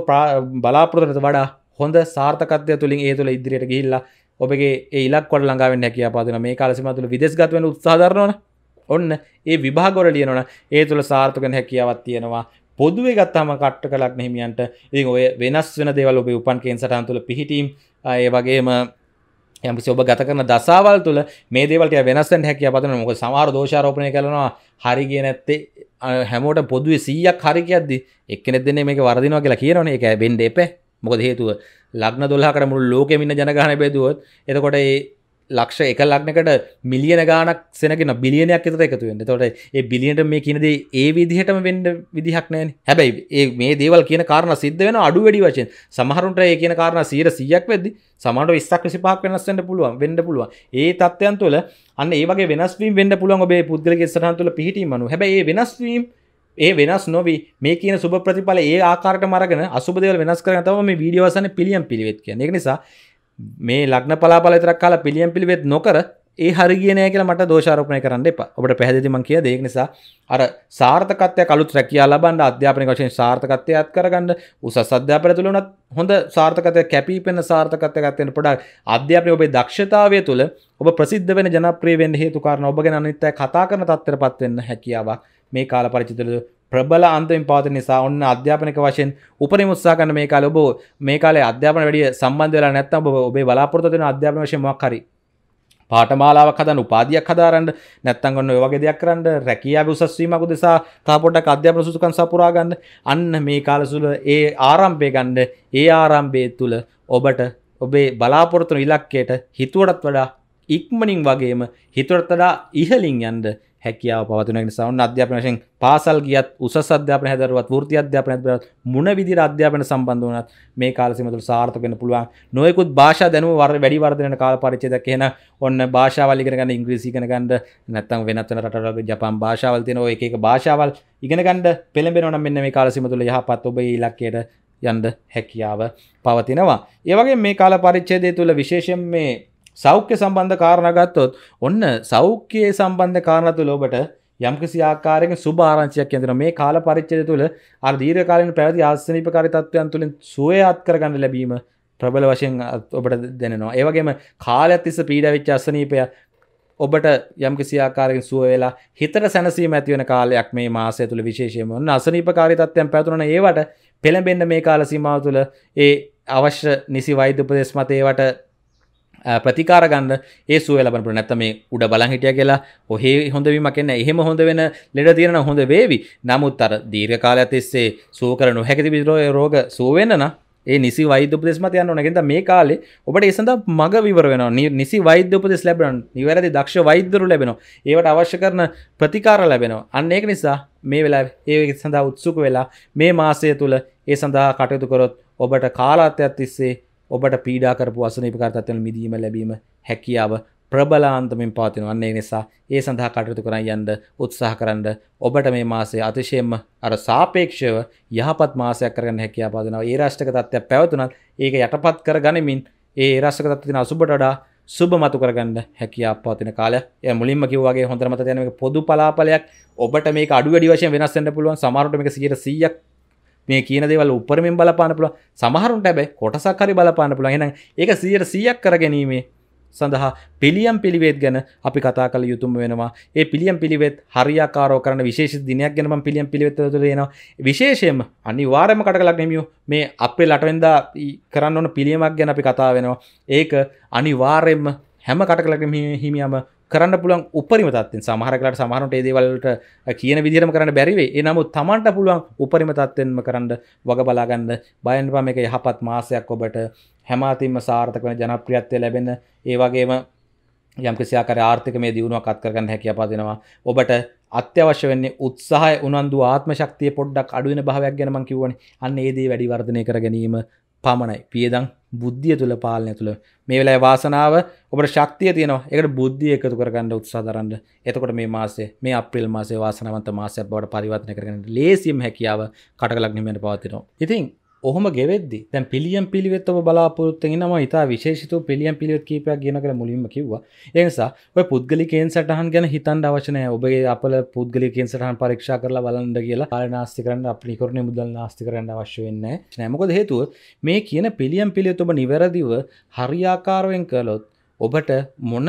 Speaker 1: බලාපොරොත්තුට වඩා හොඳ සාර්ථකත්වය තුලින් ඒ තුළ ඉදිරියට ගිහිල්ලා ඔබගේ ඒ ඉලක්ක වලට ළඟා වෙන්න හැකියාව පාදින මේ කාලසීම තුළ විදේශගත වෙන්න උත්සාහ දරනවනේ ඔන්න ඒ විභාගවල ලියනවන ඒ තුළ සාර්ථකන හැකියාවක් තියෙනවා පොදුවේ ගත්තම කට්ට කලක් නහිමියන්ට ඉතින් ඔය වෙනස් වෙන දේවල් ඔබේ උපන් කෙන් සටහන් තුළ පිහිටීම් ඒ වගේම යම්කිසි ඔබ ගත කරන දසාවල් තුළ මේ දේවල්ට වෙනස්සෙන් හැකිය පතන මොක සමාර දෝෂාරෝපණය කරනවා හරි ගේ නැත්තේ හැමෝට පොදුවේ සීයක් හරිකයද්දි එක්කෙනෙ දෙන්නේ මේක වරදිනවා කියලා කියනවනේ ඒක වෙන්න එපේ මොකද හේතුව ලග්න 12 කර මුළු ලෝකෙම ඉන්න ජනගහනය බෙදුවොත් එතකොට ඒ ලක්ෂ එක ලක්නකට මිලියන ගානක් සෙනගෙන බිලියනයක් එතර එකතුවෙන්න තොට ඒ බිලියන්ට මේ කියනද ඒ විදිහටම වෙන්ඩ විදිහක් නෑන හැබැයි ඒ මේ දේවල් කියන කාරණ සිද්ධ වෙන අඩු වැඩි වශයෙන් සමහරුන්ට ඒ කියන කාරණ සීර සියක් වෙදදි සමට ස්ක් සිපක් වෙනස්සට පුළුවන් වෙන්ඩ පුළුව ඒ තත්වයන් තුළ අන්න ඒගේ වෙනස්වීම් වෙන්ඩ පුළුවන් ඔබේ පුද්ගලගේ සහන් තුළ පිහිටීමනු හැබයි වෙනස්වීම් ඒ වෙනස් නොවී මේ කියන සුබ ප්‍රතිඵල ඒ ආකාරට මරගෙන අසුබදවල වෙනස් කරන තම මේ වීඩියවසන පිළියම් පිළිවෙත් කිය එක නිසා මේ ලක්න පලාපලතරක් කාලා පිළියම් පිළිවෙත් නොකර ඒ හරිගනය කියල මට දෝෂාරපනය කරන්න එප ඔබට පැහදිදිමන් කිය දෙක් නිසා අර සාර්ථකත්ය කලුත් රැකයා ලබන්ඩ අධ්‍යාපන වශයෙන් සාර්ථකත්යත් කරගන්න උසස් අධ්‍යාපන තුළනත් හොඳ සාර්ථකතය කැපිපෙන සාර්ථකත්යකත්වයට පොඩක් අධ්‍යාපනය ඔබේ දක්ෂතාවය තුළ ඔබ ප්‍රසිද්ධ වෙන ජනප්‍රියවෙන් හේතුකාරන ඔබගෙන අනිත්තය කතා කරන තත්තර පත්වවෙන්න හැකියාවක් මේ කාල පරිචිතුල ප්‍රබල අන්තමින් පවතින නිසා ඔන්න අධ්‍යාපනික වශයෙන් උපරිම උත්සාහ කරන මේ කාලේ ඔබ මේ කාලේ අධ්‍යාපන වැඩිය සම්බන්ධ වෙලා නැත්නම් ඔබ ඔබේ බලාපොරොත්තු වෙන අධ්‍යාපන වශයෙන් මොකක් හරි පාඨමාලාවක් හදන්න උපාධියක් හදාරන්න නැත්නම් ඔන්න ඔය වගේ දෙයක් කරන්න රැකියාවේ උසස් වීමක් උදෙසා තව පොඩ්ඩක් අධ්‍යාපන සුසුකම් සපුරා ගන්න අන්න මේ කාලය තුළ ඒ ආරම්භය ගන්න ඒ ආරම්භය තුළ ඔබට ඔබේ බලාපොරොත්තු ඉලක්කයට හිතුවටත් වඩා ඉක්මනින් වගේම හිතුවටතඩා ඉහලින් යන්ද හැකියාව පවතුනක් සවන් අධ්‍යාපන වශයෙන් පාසල් ගියත් උසස් අධ්‍යාපන හැදරුවත් වෘත්ති අධ්‍යාපන හැදරුවත් මුණ විදිහට අධ්‍යාපන සම්බන්ධ වුණත් මේ කාලෙ සීම තුළ සාර්ථක වෙන්න පුළුවන් නොයෙකුත් භාෂා දැනුම වැඩි වර්ධනය වෙන කාල පරිච්ඡේදයක් එහෙන ඔන්න භාෂාවල් ඉගෙන ගන්න ඉංග්‍රීසි ඉගෙන ගන්න නැත්නම් වෙනත් වෙන රටවල් ජපාන් භාෂාවල් තියෙන ඔය එක එක භාෂාවල් ඉගෙන ගන්න පෙළඹෙනවා නම් මෙන්න මේ කාලෙ සීම තුළ යහපත් ඔබේ ඉලක්කයට යන්න හැකියාව පවතිනවා. ඒ වගේ මේ කාල පරිච්ඡේදය තුළ විශේෂයෙන් මේ සෞඛ්‍ය සම්බන්ධ කාරණා ගත්තොත් ඔන්න සෞඛ්‍යයේ සම්බන්ධ කාරණා තුල ඔබට යම්කිසි ආකාරයකින් සුබ ආරංචියක් කියන මේ කාල පරිච්ඡේදය තුළ අර දීර්ඝකාලීන පැවති ආසනීපකාරී තත්ත්වයන් තුළින් සුවය අත් කරගන්න ලැබීම ප්‍රබල වශයෙන් ඔබට දැනෙනවා. ඒ වගේම කාලයක් තිස්සේ පීඩාවෙච්ච අසනීපය ඔබට යම්කිසි ආකාරයකින් සුව වෙලා හිතට සැනසීම ඇති වෙන කාලයක් මේ මාසය තුළ විශේෂයෙන්ම ඔන්න අසනීපකාරී තත්ත්වයන් පැවතුනන ඒවට පෙළඹෙන්න මේ කාල සීමාව තුළ ඒ අවශ්‍ය නිසි වෛද්‍ය උපදෙස් මත ඒවට ප්‍රතිකාර ගන්න ඒ සුව ලබන නැත්ත මේ උඩ බලන් හිටිය කියලා ඔහේ හොඳවීම කෙන්න එහෙම හොඳ වෙන ලෙඩ තියෙන හොඳ වේවි නමුත් අර දීර්ඝ කාලයක් තිස්සේ සුව කර නොහැකි විරෝය රෝග සුව වෙන්න නම් ඒ නිසි වෛද්‍යපදෙස්ම යන්න නැගෙද මේ කාලේ ඔබට ඒසඳ මග විවර වෙන නිසි වෛද්‍යපදෙස් ලැබෙන නිවැරදි දක්ෂ වෛද්‍යරු ලැබෙනවා ඒවට අවශ්‍ය කරන ප්‍රතිකාර ලැබෙනවා අන්න ඒක නිසා මේ වෙලා ඒ සඳහා උත්සුක වෙලා මේ මාසය තුළ ඒ සඳහා කටයුතු කරොත් ඔබට කාලාත්‍යයක් තිස්සේ ඔබට පීඩාකරපු අසනීපකාරතත්වයෙන් මිදීම ලැබීම හැකියාව ප්‍රබලාන්තමින් පවතින වන්නේ නිසා ඒ සඳහා කටයුතු කරන්න යන්න උත්සාහ කරන්න ඔබට මේ මාසය අතිශයෙන්ම අර සාපේක්ෂව යහපත් මාසයක් කරගන්න හැකියාව පවතිනවා. ඒ රාෂ්ට්‍රක තත්ත්වයක් පැවතුනත් ඒක යටපත් කර ගනිමින් ඒ රාෂ්ට්‍රක තත්ත්වය තියෙන අසුබට වඩා සුබ මතු කරගන්න හැකියාව පවතින කාලය. ඒ මුලින්ම කිව්වා වගේ හොඳට මතක තියාගන්න මේක පොදු පලාපලයක්. ඔබට මේක අඩු වැඩි වශයෙන් වෙනස් වෙන්න පුළුවන්. සමහරවිට මේක 100ක් මේ කියන දෙවල් උපරමෙන් බලපාන පුළුව සමහරුන්ට ඇබැ කොටසක් හරි බලපාන පුළුව එන ඒක සියයට සියක් කර ගැනීමේ සඳහා පිළියම් පිළිවෙත් ගැන අපි කතා කළ යුතුම වෙනවා ඒ පිළියම් පිළිවෙත් හරියාකාරෝ කරන විශේෂ දිනයක් ගැනම පිළියම් පිළිවෙත් තුළේනවා විශේෂයෙන්ම අනිවාර්යම කටකලක් නෙමියෝ මේ අපේ ලටවෙන්දා කරන්න ඕන පිළියමක් ගැන අපි කතා වෙනවා ඒක අනිවාර්යෙන්ම හැම කටකලක් හිමියම කරන්න පුළන් උපරිම තත්වෙන් සමහරකට සමහරට ඒදවලට කියන විදිරම කරන්න බැරිවේ එනමු තමන්ට පුළුවන් උපරිම තත්වෙන්ම කරන්න වග බලාගන්න බයන්පම එක යහපත් මාසයක් ඔබට හැමතිම සාර්ථක වන ජනප්‍රියත්වය ලැබෙන ඒවගේම යම්කිසියාකර ආර්ථික මේ දියුණුවක් අත්කරගන්න හැකි අපාදෙනවා ඔබට අත්‍යවශ්‍ය වෙන්නේ උත්සාහය උනන්දු ආත්ම ශක්තිය පොඩ්ඩක් අඩුවෙන භාවයක් ගැනමං කිවුවනි අන්න ඒදී වැඩිවර්ධනය කර ගැනීම පමණයි පියදං බුද්ධිය තුළ පාලනය තුළ මේ වෙලා වාසනාව ඔබට ශක්තිය තියනවා එකට බුද්ධිය එකතු කරගන්න උත්සාදරන්න එතකොට මේ මාසේ මේ අප්‍රිල් මාසේ වාසනාවන්ත මාසයක් බවට පරිවර්තන කරගන්න ලේසිම් හැකියාව කටකලක් නිමෙන පවතිනවා ඉතින් ඔහොම ගෙවෙද්දි තැන් පිළියම් පිළිවෙත් ඔබ බලාපොරොත්තුෙන් නම ඉතා විශේෂිතු පිළියම් පිළිවෙත් කීපයක් ගෙන කළ මුලින්ම කිව්වා එනිසා ඔය පුද්ගලිකෙන් සටහන් ගැන හිතන් අවශනය ඔබගේ අපල පුද්ගලිකෙන් සටහන් පරීක්ෂා කරලා බලන්න කියලා අර නාස්ති කරන්න අපි කරන මුදල් නාස්ති කරන්න අවශ්‍ය වෙන්න නෑමකොද හේතුව මේ කියන පිළියම් පිළිවෙත් ඔබ නිවැරදිව හරියාකාරුවෙන් කළොත් ඔබට මොන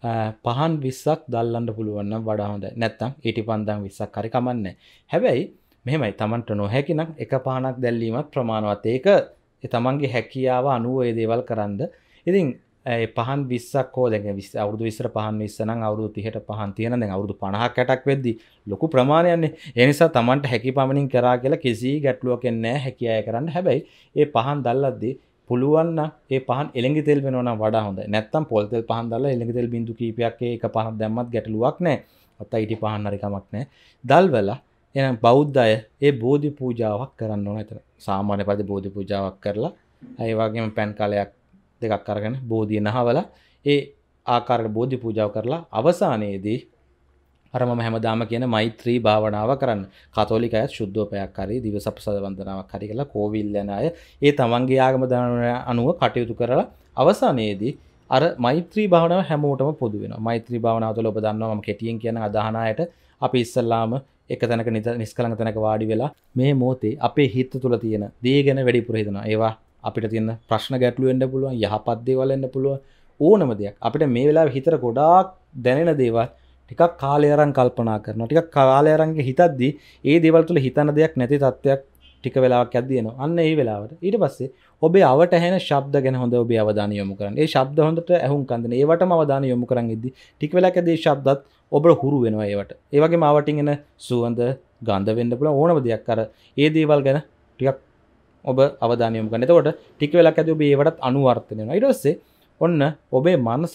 Speaker 1: පහන් විස්සක් දල්ලන්න පුළුවන්න වඩා හොඳ නැත්තම් ඊටි පන්දන් විස්සක් හරිකමන්න හැබැයි මෙමයි තමන්ට නොහැකිනම් එක පහනක් දැල්ලීමත් ප්‍රමාණවත් ඒක තමන්ගේ හැකියාව අනුව ඒදේවල් කරන්න ඉතින් පහන් විස්සක් හෝ දැ විස් අවුදු විසර පහන් විස්සන අවුදු තිහට පහන් තියෙන දැ අවුදු පණහක් කැටක් වෙද්දි ලොකු ප්‍රමාණයන්නේ එනිසා තමන්ට හැකි පමණින් කරා කියලා කිසි ගැටලුවකෙන්නෑ හැකියාය කරන්න හැබැයි ඒ පහන් දල්ලද්දී පුළුවන්න ඒ පහන් එළඟි තෙල් වෙනවා වඩා හොඳ නැත්තම් පොල් තෙල් පහන් දාලා එළඟි තෙල් බින්දු කීපයක් ඒක පහන් දැම්මත් ගැටලුවක් නෑ අත ඊට පහන් හරි කමක් නෑ දල්වලා එනම් බෞද්ධ අය ඒ බෝධි පූජාවක් කරන්න ඕන ඇතර සාමාන්‍ය පද බෝධි පූජාවක් කරලා ඇයි වගේම පැන් කාලයක් දෙකක් කරගෙන බෝධිය නහවල ඒ ආකාරයට බෝධි පූජාව කරලා අවසානයේදී අර මම හැමදාම කියන මෛත්‍රී භාවනාව කරන්න කතෝලික අය ශුද්ධෝපයක් හරි දිවසප සදවන්දනාවක් හරි කියලා කෝවිල් යන අය ඒ තමන්ගේ ආගම අනුව කටයුතු කරලා අවසානයේදී අර මෛත්‍රී භාවනාව හැමෝටම පොදු වෙනවා මෛත්‍රී භාවනාව තුළ ඔබ දන්නවා මම කෙටියෙන් කියන අදහනායට අපි ඉස්සල්ලාම එක තැනක නිස්කලංක තැනක වාඩි වෙලා මේ මොහොතේ අපේ හිත තුළ තියෙන දේ ගැන වැඩිපුර හිතනවා ඒවා අපිට තියෙන ප්‍රශ්න ගැටලු වෙන්න පුළුවන් යහපත් දේවල් වෙන්න පුළුවන් ඕනම දෙයක් අපිට මේ වෙලාවේ හිතට ගොඩාක් දැනෙන දේවල් ටිකක් කාලයරන් කල්පනා කරන ටික කාලයරන්ගේ හිතද්දි ඒ දෙවල්තුල හිතන දෙයක් නැති තත්ත්වයක් ටික වෙලාක් ඇදයන අන්න ඒ වෙලාවට ඊට පස්සේ ඔබේ අවට හැන ශබ්ද ගැන හොඳ ඔබේ අවධාන යොමු කරන්න ඒ ශබ්ද හොඳට ඇහුම් කන්දන ඒවට අවධාන යොමු කරන්න ඉදදි ටික වෙලාකදේ ශබ්දත් ඔබ හුරු වෙනවා ඒවට ඒවගේ මාවටින් එන සුවන්ද ගන්ධ වෙන්න පුළ ඕනම දෙයක් කර ඒ දේවල් ගැන ටිකක් ඔබ අවධානයම කනතකොට ටික වෙලක් ඇති ඔබ ඒවටත් අනුවර්තනයන ඉටස්සේ ඔන්න ඔබේ මනස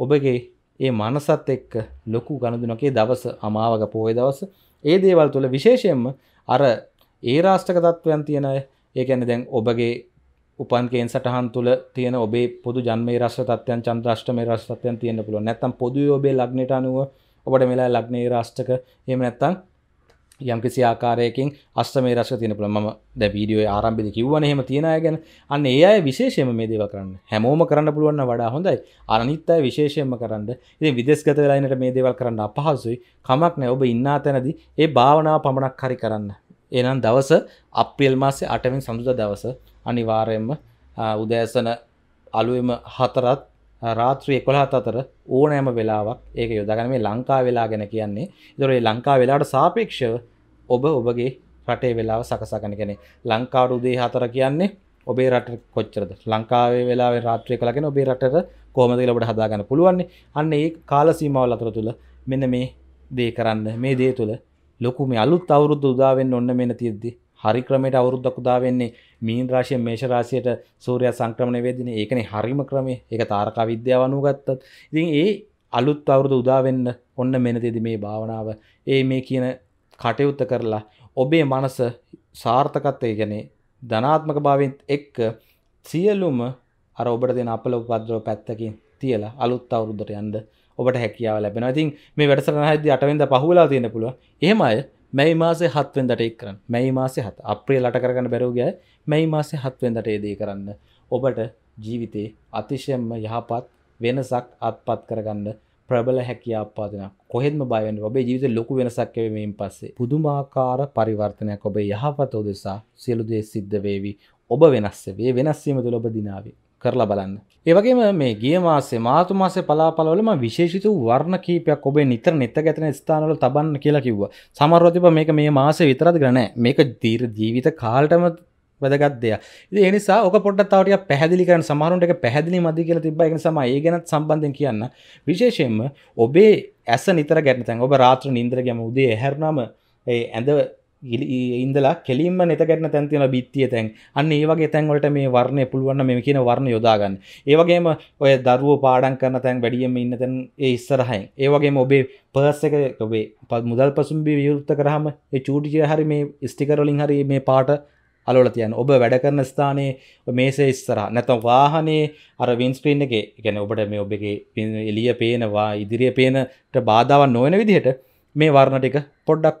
Speaker 1: ඔබගේ ඒ මනසත් එක්ක ලොකු ගණදුනකේ දවස අමාවක පෝය දවස ඒ දේවල් තුළ විශේෂයෙන්ම අර ඒ රාෂ්ටක තත්ත්වයන් තියෙන අය ඒ ඇන දැන් ඔබගේ උපන්කෙන් සටහන් තුළ තියෙන ඔබේ පොදු ජන්මේ රශ තත්යන් චන්ද්‍රෂ්ටම රශ්තත්යන් තියෙන පුළ නැතම් පොදු ඔබේ ලක්නට අනුව ඔබට මෙලා ලක්නේ රාෂ්ටක එම නැත්තං යම්කිසි ආකාරයකින් අස්තමේ රස තියෙන පුළුවන් මම දැන් වීඩියෝයේ ආරම්භයේදී කිව්වනේ එහෙම තියන අය ගැන අන්න ඒ අය විශේෂයෙන්ම මේ දේවල් කරන්න හැමෝම කරන්න පුළුවන් නම් වඩා හොඳයි අනිත් අය විශේෂයෙන්ම කරන්න ඉතින් විදේශගත වෙලා ඉන්නට මේ දේවල් කරන්න අපහසුයි කමක් නැහැ ඔබ ඉන්නා තැනදී ඒ භාවනාව පමණක් හරි කරන්න එහෙනම් දවස අප්‍රේල් මාසේ 8 වෙනි සඳුදා දවස අනිවාර්යයෙන්ම උදෑසන අලුවෙම හතරත් රාත්‍රී එකොළහත් අතර ඕනෑම වෙලාවක් ඒක යොදගන මේ ලංකා වෙලා ගැන කියන්නේ දොරේ ලංකා වෙලාට සාපේක්ෂව ඔබ ඔබගේ රටේ වෙලාව සකසාගන කෙනෙ ලංකාඩු දේ හතර කියන්නේ ඔබේ රට කොච්චරද ලංකාවේ වෙලා රාත්‍රය කලගෙන ඔබේ රට කෝමද ලබට හදාගන්න පුළුවන්නේ අන්න ඒ කාල සීමාවල් අතර තුළ මෙන්න මේ දේ කරන්න මේ දේ තුළ ලොකු මේ අලුත් අවුරුද්ධ උදාවෙන් ඔන්න මෙන තියද්දි හරි ක්‍රමයට අවුරුද්දක් උදාවෙන්නේ මීන් රාශය මේෂරාශයට සූරය සංක්‍රමණය වේදින ඒකන හරිම ක්‍රමේ එක තාරකා විද්‍යාව අනුගත්තත් ඉතින් ඒ අලුත් අවුරුදු උදාවෙන්න ඔන්න මෙනතිද මේ භාවනාව ඒ මේ කියන කටයුත්ත කරලා ඔබේ මනස සාර්ථකත්වය ගැන ධනාත්මක භාවින් එක්ක සියලුම අර ඔබට දෙන අපල උපද්‍රව පැත්තකින් තියලා අලුත් අවුරුද්දට යන්න ඔබට හැකියාව ලැබෙන ඉතින් මේ වැඩසටහන හැදී 8 වෙනිදා පහුවලා තියෙන පුළුවන් එහෙම අය මැයි මාසේ 7 වෙනිදාට ඒක කරන්න මැයි මාසේ 7 අප්‍රේල් 8 කරගන්න බැරුව ගියා මැයි මාසේ 7 වෙනිදාට ඒ දේ කරන්න ඔබට ජීවිතේ අතිශයම යහපත් වෙනසක් අත්පත් කරගන්න ප්‍රබල හැකියාපාදනක් කොහෙත්ම බයවන්න ඔබේ ජීවිත ලොකු වෙනසක් වෙමින් පස්සේ පුදුමාකාර පරිවර්තනයක් ඔබේ යහපත උදෙසා සියලු දේ සිද්ධ වේවි ඔබ වෙනස් වේ වෙනස් වීම තුළ ඔබ දිනාවේ කරලා බලන්න. ඒ වගේම මේ ගිය මාසේ මාතු මාසේ පලාපලවලම විශේෂිත වර්ණ කීපයක් ඔබේ නිතර නිත ගැතෙන ස්ථානවල තබන්න කියලා කිව්වා. සමහරව තිබ්බා මේක මේ මාසේ විතරද කියලා නෑ. මේක දීර්ඝ ජීවිත කාලෙටම වැදගත්දය ඒනිසා ඔක පොට තවට පැහදිලික සමාරුන්ට පැහදිලි මදි කියල තිබ එක සම ඒ ගැනත් සම්බන්ධය කියන්න විශේෂයෙන්ම ඔබේ ඇස නිතර ගැනතැන් ඔබ රාත්‍ර නින්ද්‍ර ගැම උදේ හැරනම ඇඳ ඉන්දලා කෙලින්ම නතගැන තැන්තින බිත්තිය තැන් අන්න ඒවගේ තැන්වලට මේ වර්ණය පුළුවන්න මෙම කියන වර්ණ යොදාගන්න ඒවගේම ඔය දරුව පාඩන් කරන තැන් වැඩියම ඉන්න තැන් ඒ ඉස්සරහයින් ඒවගේ ඔබේ පර්ස එක ඔබේ පත් මුදල් පසුම්බි වියුත්ත කරහම චූටිය හරි මේ ස්ටිකරලින් හරි මේ පාට අලෝල තියන් ඔබ වැඩ කරන ස්ථානයේ මේසේ ඉස්සරහ නැතම් වාහනේ අර වින්ස්ක්‍රීන් එකේ ගැන ඔබට මේ ඔබගේ එලිය පේනවා ඉදිරිය පේනට බාධාවන් නොවන විදිහට මේ වර්ණටික පොඩ්ඩක්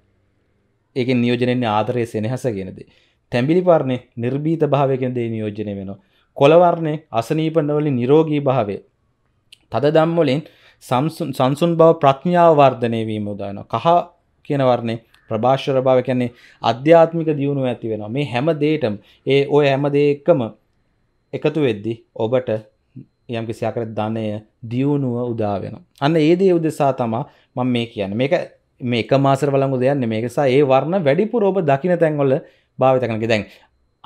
Speaker 1: ඒක නියෝජනෙන් ආදරය සෙනහස කියෙනද. තැඹිලි පාරණය නිර්බීත භාවයකෙන් දේ නියෝජනය වෙන. කොළවර්ණය අසනීපනවලින් නිරෝගී භාවය. තද දම්වලින් සංසුන් බව ප්‍රඥාව වර්ධනය වීම උදාන කහ කියනවරණේ ප්‍රභාෂර භාව කියන්නේ අධ්‍යාත්මික දියුණුව ඇති වෙනවා මේ හැම දේටම ඒ ඔය හැම දේ එකම එකතු වෙද්දි ඔබට යම් කිසි ආකාරයක ධනය දියුණුව උදා වෙනවා අන්න ඒ දේ උදෙසා තමයි මම මේ කියන්නේ මේක මේ එක මාසර වලංගු දෙයන්න මේකසා ඒ වර්ණ වැඩිපුර ඔබ දකින තැන්වල භාවිතකනක දැන්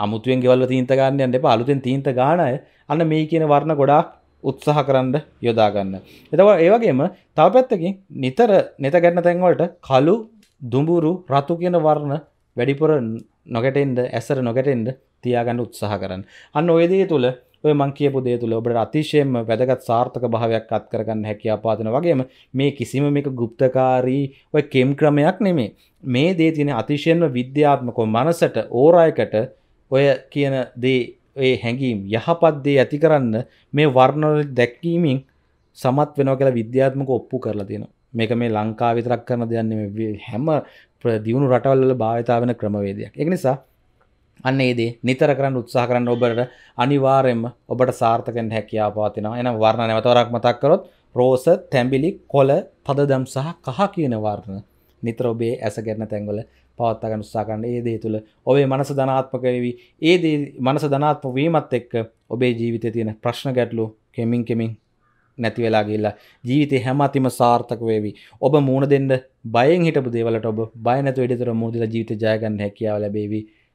Speaker 1: අමුතුවෙන් ගෙවල්ල තීන්ත ගන්නයන්න එප අලුතෙන් තීන්ත ගානය අන්න මේ කියන වර්ණ ගොඩාක් උත්සාහ කරන්න යොදාගන්න. එතව ඒවගේම තව පැත්තකින් නිතර නෙත ගැන්න තැන්වලට කලු දුඹුරු රතු කියන වර්ණ වැඩිපුර නොගැටෙන්ද ඇසර නොගැටෙන්ද තියාගන්න උත්සාහ කරන්න. අන්න ඔයදේ තුළ ඔය මං කියපු දේ තුළ ඔබට අතිශයම වැදගත් සාර්ථක භාවයක් අත් කරගන්න හැකියා පාදන වගේම මේ කිසිම මේක ගුප්තකාරී ඔය කෙම් ක්‍රමයක් නෙමේ මේ දේ තියෙන අතිශයෙන්ම විද්‍යාත්මකෝ මනසට ඕරායකට ඔය කියන දේ ඒ හැඟීම් යහපත් දේ ඇති කරන්න මේ වර්ණවල දැක්වීමෙන් සමත් වෙනවා කියලා විද්‍යාත්මක ඔප්පු කරලා තියෙනවා. මේක මේ ලංකාව විතරක් කරන දෙයක් නෙමෙයි හැම දියුණු රටවල් වල භාවිතා වෙන ක්‍රමවේදයක්. ඒක නිසා අන්න ඒදේ නිතර කරන්න උත්සාහ කරන්න ඔබට අනිවාර්යෙන්ම ඔබට සාර්ථකෙන් හැකියාව පවතිනවා එන වර්ණ නැවතවරක් මතක් කරොත් රෝස තැඹිලි කොළ පදදම් සහ කහ කියන වර්ණ නිතර ඔබේ ඇස ගැන තැන්වල පවත්තගන්න උත්සාහ කරන්න ඒ දේ තුළ ඔබේ මනස ධනාත්මක වෙවි ඒ දේ මනස ධනාත්මක වීමත් එක්ක ඔබේ ජීවිතේ තියෙන ප්‍රශ්න ගැටලු කෙමින් කෙමින් නැති වෙලා ගිහිල්ලා ජීවිතේ හැම අතිම සාර්ථක වේවි. ඔබ මූණ දෙන්න බයෙන් හිටපු දේවල්ට ඔබ බය නැතුව ඉදිරියට මූණ දීලා ජීවිතේ ජය ගන්න හැකියාව ලැබේවි.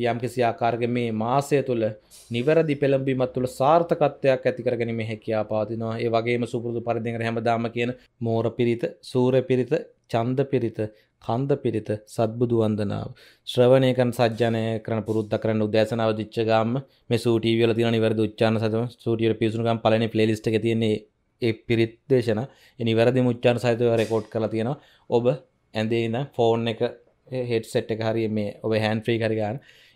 Speaker 1: යම් කිසි ආකාරක මේ මාසය තුළ නිවැරදි පෙළඹීමත් තුළ සාර්ථකත්වයක් ඇතිකර ගැනීම හැකියා පාතිනවා ඒ වගේම සුපුරුදු පරිදිකට හැමදාම කියන මෝර පිරිත සූර පිරිත චන්ද පිරිත කන්ද පිරිත සත්බුදු වන්දනාව ශ්‍රවණය කරන සජ්ජනය කරන පුරුද්ද කරන්න උදෑසනාව දිච්ච ගාම මේ සූටී වල තියෙන නිවැරදි උච්චාරණ සහිතව සූටියට පිවිසුණු ගාම පළවෙනි ප්ලේලිස්ට් එකේ තියෙන ඒ පිරිත් දේශන ඒ නිවැරදි උච්චාරණ සහිතව රෙකෝඩ් කරලා තියෙනවා ඔබ ඇඳේ ඉඳන් ෆෝන් එක හෙඩ්සෙට් එක හරිය මේ ඔබ හෑන්ඩ් ෆ්‍රී කරගෙන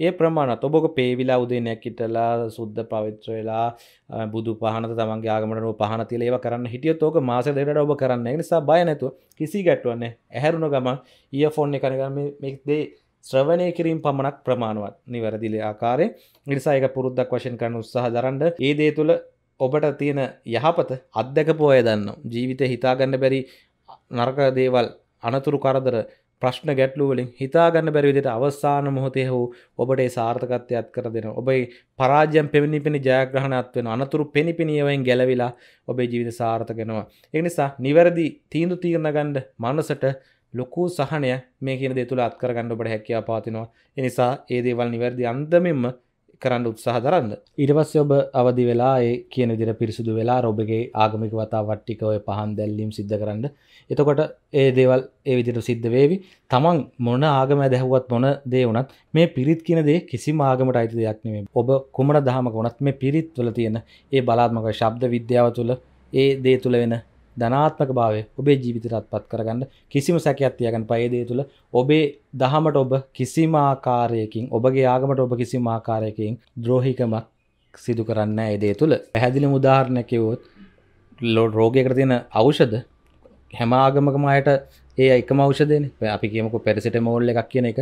Speaker 1: ඒ ප්‍රමාණ ඔබොක පේවිලා උදේනයක් ඉටලා සුද්ධ පවිත්‍ර වෙලා බුදු පහනත තමන්ගේ ආගමට පහන තිල ඒව කරන්න හිටිය තෝක මාස දෙට ඔබ කරන්න නිසා බයනැතු කිසි ගැටවන්නේ ඇහැරුණ ගම ඒ ෆොන් එකනගම මෙක්දේ ශ්‍රවණය කිරීම පමණක් ප්‍රමාණුවත් නිවැරදිල ආකාරය නිසායක පුරුද්දක් වශයෙන් කරන උත්සාහ දරන්ඩ ඒ දේ තුළ ඔබට තියෙන යහපත අත්දැක පෝය දන්න ජීවිත හිතාගන්න බැරි නරක දේවල් අනතුරු කරදර ප්‍රශ්න ගැටලු වලින් හිතාගන්න බැරි විදිහට අවසාන මොහොතේ හෝ ඔබට ඒ සාර්ථකත්වයක් කර දෙනවා. ඔබේ පරාජයන් පෙමිනිපෙනි ජයග්‍රහණයක් වෙනවා. අනතුරු පෙනිපෙනියෙන් ගැලවිලා ඔබේ ජීවිත සාර්ථක වෙනවා. ඒ නිසා නිවැරදි තීන්දුව తీරන ගන්න මනසට ලොකු සහනය මේ කියන දේ තුළ අත්කරගන්න ඔබට හැකියාව පවතිනවා. ඒ නිසා ඒ දේවල් නිවැරදි අන්දමෙන්ම කරන්න උත්සාහ දරන්න ඉරවස්ස ඔබ අවදි වෙලා ඒ කියන දිර පිරිසුදු වෙලා රොබගේ ආගමික වතා වට්ටික ඔය පහන් දැල්ලීම් සිද්ධ කරන්න එතකොට ඒ දේවල් ඒ විදිට සිද්ධ වේවි තමන් මොන ආගම දැහුවත් මොන දේ වනත් මේ පිරිත් කියන දේ කිසි ආගමට අයිති දෙයක් නෙමේ ඔබ කුමන දහමක වනත් මේ පිරිත්වල තියෙන ඒ බලාත්මක ශබ්ද විද්‍යාව තුළ ඒ දේ තුළ වෙන ධනාත්මක භාවය ඔබේ ජීවිතයටත් පත් කරගන්න කිසිම සැකයක් තියාගන්න පයේ දේ තුල ඔබේ දහමට ඔබ කිසිම ආකාරයකින් ඔබගේ ආගමට ඔබ කිසිම ආකාරයකින් ද්‍රෝහිකමක් සිදු කරන්න ඒ දේ තුළ පැහැදිලි මුදාහරණයක් කිව්වොත් ලෝ රෝගයකට තියෙන ඖෂධ හැම ආගමකම අයට ඒ එකම ඖෂධයනේ අපි කියමුකෝ පැරසිටමෝල් එකක් කියන එක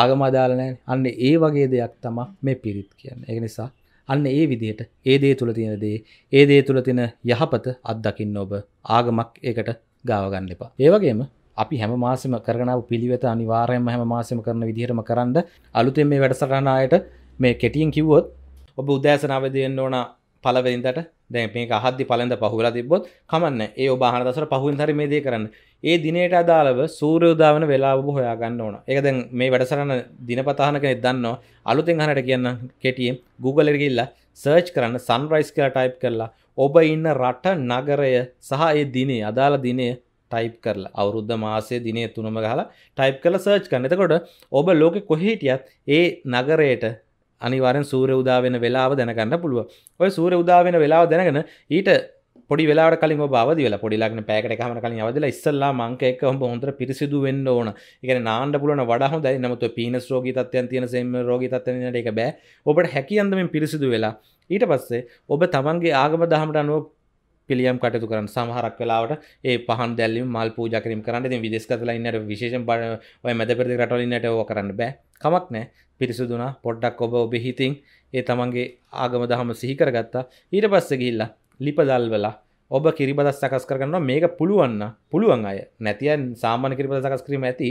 Speaker 1: ආගම අදාළ නැහැ අන්න ඒ වගේ දෙයක් තමයි මේ පිරිත් කියන්නේ ඒ නිසා අන්න ඒ විදියට ඒ දේ තුළ තියෙන දේ ඒ දේ තුළ තින යහපත අත්දකින්න ඔබ ආගමක් එකට ගාවගන්න එපා ඒවගේම අපි හැම මාසම කරනාව පිළිවෙත අනිවාරයම හැම මාසම කරන විදිහටම කරන්න අලුතෙන් මේ වැඩසරණයට මේ කෙටියෙන් කිව්වොත් ඔබ උදෑසනාව දෙන්න ඕන පලවෙදින්ට දැ මේ අහදදි පලඳ පහුලා තිබොත් කමන්න ඒ ඔබ හනදසර පහුන් හරි මේ දේ කරන්න ඒ දිනයට අදාළව සූරයෝදාවන වෙලාබ හොයාගන්න ඕන එකදැන් මේ වැඩසරන්න දිනපතාහන කෙනෙ දන්නවා අලුතෙන් හනට කියන්න කෙටියම් Googleගල්ල සර්ච් කරන්න සන්රයිස් කර ටයිප් කරලා ඔබ ඉන්න රට නගරය සහ ඒ දිනේ අදාළ දිනය ටයිප් කරලා අවුරුද්ධ මාසේ දිනය තුනම ගහලා ටයිප් කල සර්ච් කරනතකොට ඔබ ලෝකෙ කොහේටියත් ඒ නගරයට අනිවාරෙන් සූර උදාවෙන වෙලාව දැනගන්න පුළුව ඔය සූර උදාවෙන වෙලාව දැනගෙන ඊට පොඩි වෙලාට කලින් බවදි වෙලා පොඩිලාගෙන පෑකට කමන කලින් අවදලා ඉස්සල්ලා මංක එක හොම හොඳට පිරිසිදු වෙන්න ඕන. ඒ කියන්නේ නාන්න පුළුවන් වඩා හොඳයි. නමුත් පීනස් රෝගී තත්ත්වයන් තියෙන සෙම් රෝගී තත්ත්වයන් ඉන්නට ඒක බෑ. ඔබට හැකි අන්දමින් පිරිසිදු වෙලා ඊට පස්සේ ඔබ තමන්ගේ ආගම දහමට අනුව පිළියම් කටයුතු කරන්න සමහරක් වෙලාවට ඒ පහන් දැල්ලීම මල් පූජා කිරීම කරන්න. ඉතින් විදේශගතලා ඉන්නට විශේෂයෙන් ඔය මැද පෙරදිග රටවල ඉන්නට ඕක කරන්න බෑ. කමක් නැහැ. පිරිසිදු වුණා. පොඩ්ඩක් ඔබ ඔබේ හිතින් ඒ තමන්ගේ ආගම දහම සිහි කරගත්තා. ඊට පස්සේ ගිහිල්ලා ලිපදල්වලා ඔබ කිරිබද සකස් කරන්න මේක පුළුවන්න පුළුවන් අය නැතියන් සාමාන කිරිබද සකස්කරීම ඇති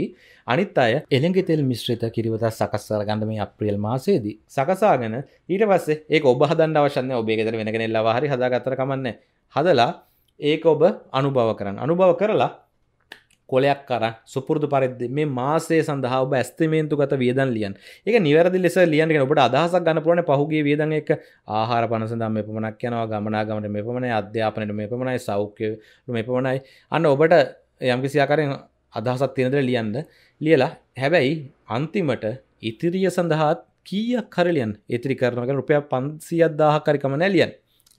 Speaker 1: අනිත් අය එළෙගි තෙල් මිශ්‍රිත කිරිබත සකස්සර ගන්න මේ අප්‍රියල් මාසේදී සකසාගෙන ඊට පස්සේ ඒ ඔබ හදන් අවශන්න ඔබේගෙතර වෙනගෙනෙල්ලා හරි හදාගතර කමන්න හදලා ඒක ඔබ අනුභව කරන්න අනුභව කරලා කොලයක් කර සුපුරදු පරිද්දි මේ මාසේ සඳහා ඔබ ඇස්තිමේන්තු ගත වියදන් ලියන් එක නිවැරදි ලෙස ලියන්ගෙන ඔබට අදහසක් ගන්න පුළුවන් පහුගිය වියදන් එක ආහාර පන සඳහා මේ පමණක් යනවා ගමනාගමනට මේ පමණයි අධ්‍යාපනයට මේ පමණයි සෞඛ්‍යයට මේ පමණයි අන්න ඔබට යම්කිසි ආකාරයෙන් අදහසක් තියෙන දේ ලියන්න ලියලා හැබැයි අන්තිමට ඉතිරිය සඳහාත් කීයක් කරලියන් ඉතිරි කරනවා කියන්නේ රුපියල් 500ක් 1000ක් හරි කම නැලියන්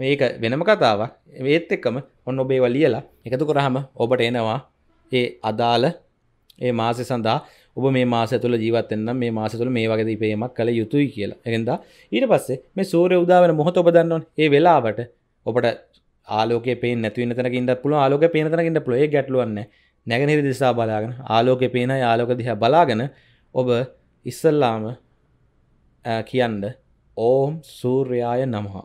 Speaker 1: ඒක වෙනම කතාවක් ඒත් එක්කම ඔන්න ඔබේව ලියලා එකතු කරහම ඔබට එනවා ඒ අදාළ ඒ මාසය සඳහා ඔබ මේ මාස තුළ ජීවත්තෙන්න්න මේ මාස තුළ මේ වගේ පේමක් කළ යුතුයි කියලා එකෙන්දා ඊට පස්සේ මේ සූරය උදාවන මොහොත ඔබ දන්නවන් ඒ වෙලාවට ඔබට ආලෝක පේ නැතුව තැනකින්ට පුළ ආලෝක පේනතනකින්ට පොේ ගැටලුවන්න නැගනිර දිසා බලාගෙන ආලෝක පේන ආලෝක දිහ බලාගෙන ඔබ ඉස්සල්ලාම කියන්න ඕම් සූර්යාය නමහා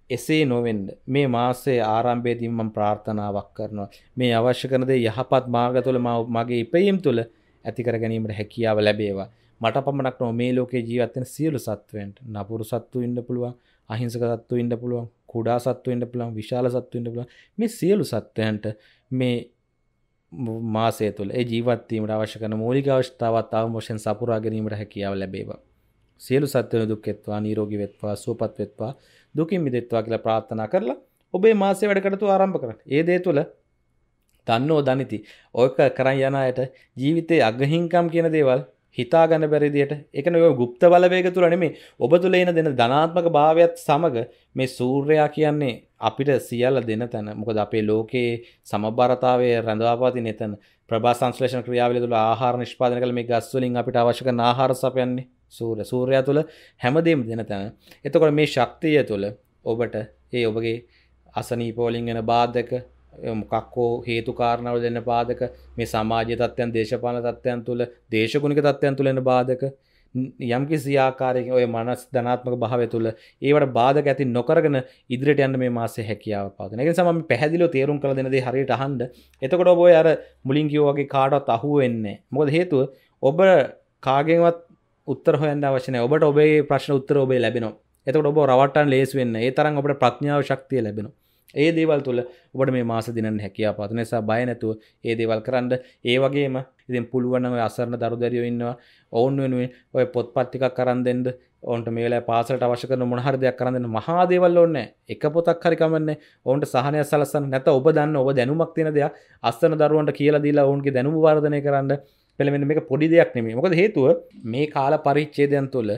Speaker 1: එසේ නොවෙන්ඩ මේ මාසේ ආරම්භේදීම ප්‍රාර්ථනාවක් කරනවා මේ අවශ්‍ය කරනද යහපත් මාර්ග තුළ මගේ ඉපයම් තුළ ඇතිකර ගැනීමට හැකියාව ලැබේවා මට පමණක් නො මේ ලෝකේ ජීවත්තෙන සියලු සත්වෙන්ට නපුරු සත්තු ඉන්න පුළුවන් අහිංසක සත්තු ඉන්න පුළුවන් කුඩා සත්තු ඉන්න පුළන් විශාල සත්තු ඉන්න පුළන් මේ සියලු සත්වයන්ට මේ මාසය තුළ ජීවත්වීමට අවශ්‍යකන මූලික අවශ්‍යාවත් අවමෝෂෙන් සපුරා ගැනීමට හැකියාව ලැබේවා සියලු සත්වන දුක් එත්වා නීරෝගි වෙත්වා සුවපත් වෙත්වා දුකින් මිදෙත්වා කියලා ප්‍රාත්ථනා කරලා ඔබේ මාසේ වැඩකටතු ආරම්භ කර ඒ දේ තුළ දන්නෝ දනිති ඕක කරන් යනයට ජීවිතේ අගහිංකම් කියන දේවල් හිතාගන්න බැරිදියට එකන ඔය ගුප්ත බලවේග තුළ නෙමේ ඔබ තුළ එන දෙන ධනාත්මක භාවයක්ත් සමඟ මේ සූර්යා කියන්නේ අපිට සියල්ල දෙන තැන මොකද අපේ ලෝකයේ සමබරතාවය රැඳවාපාති නතන් ප්‍රභා සංශ්ලේෂණ ක්‍රියාවල තුළ ආහාර නිෂ්පාදන කළ මේ ගස්වලින් අපිට අවශ්‍යක ආහාර සපයන්නේ සූර සූරයා තුළ හැමදේම දෙනතැන එතකොට මේ ශක්තිය තුළ ඔබට ඒ ඔබගේ අසනී පෝලිං ගෙන බාධක මොකක්කෝ හේතු කාරණාව දෙන්න පාදක මේ සමාජ තත්වයන් දේශපාන තත්වයන් තුළ දේශගුණික තත්වයන් තුළෙන බාධක යම්කි සියාකාරයක ඔය මනස් ධනාත්මක භාවය තුළ ඒවට බාධක ඇති නොකරගෙන ඉදිරිට යන්න මේ මාසේ හැකියාව පාතන එක සම පැහදිලෝ තේරුම් කළ දෙනද හරියට හන්ඩ එතකොට ඔබ අර මුලින්ගියෝ වගේ කාඩත් අහුවෙන්නේ මොද හේතුව ඔබ කාගෙන්වත් උත්තර හොයන්න අවශ්‍යන ඔබට ඔබේ ප්‍රශ්න උත්තර ඔබේ ලැබෙනවා එතකට ඔබ රවටන් ලේස් වෙන්න ඒ තරම් ඔබට ප්‍රඥාව ශක්තිය ලැබෙන ඒ දේවල් තුළ ඔබට මේ මාස දිනන්න හැකියා පාත නිසා බය නැතුව ඒ දේවල් කරන්න ඒ වගේම ඉතින් පුළුවන් ඔය අසරණ දරුදරියෝ ඉන්නවා ඔවුන් වෙනුවෙන් ඔය පොත්පත් ටිකක් කරන් දෙන්න ඔවුන්ට මේ වෙලාවේ පාසලට අවශ්‍ය කරන මොන හරි දෙයක් කරන් දෙන්න මහා දේවල් ඕනේ එක පොතක් හරි කමන්නේ ඔවුන්ට සහනයක් සලස්සන්න නැත ඔබ දන්න ඔබ දැනුමක් තියෙන දෙයක් අසරණ දරුවන්ට කියලා දීලා ඔවුන්ගේ දැනුම වර්ධනය කරන්න පෙළමෙන මේ පොඩි දෙයක් නෙමේ මොකද හේතුව මේ කාල පරිච්චේදයන් තුළ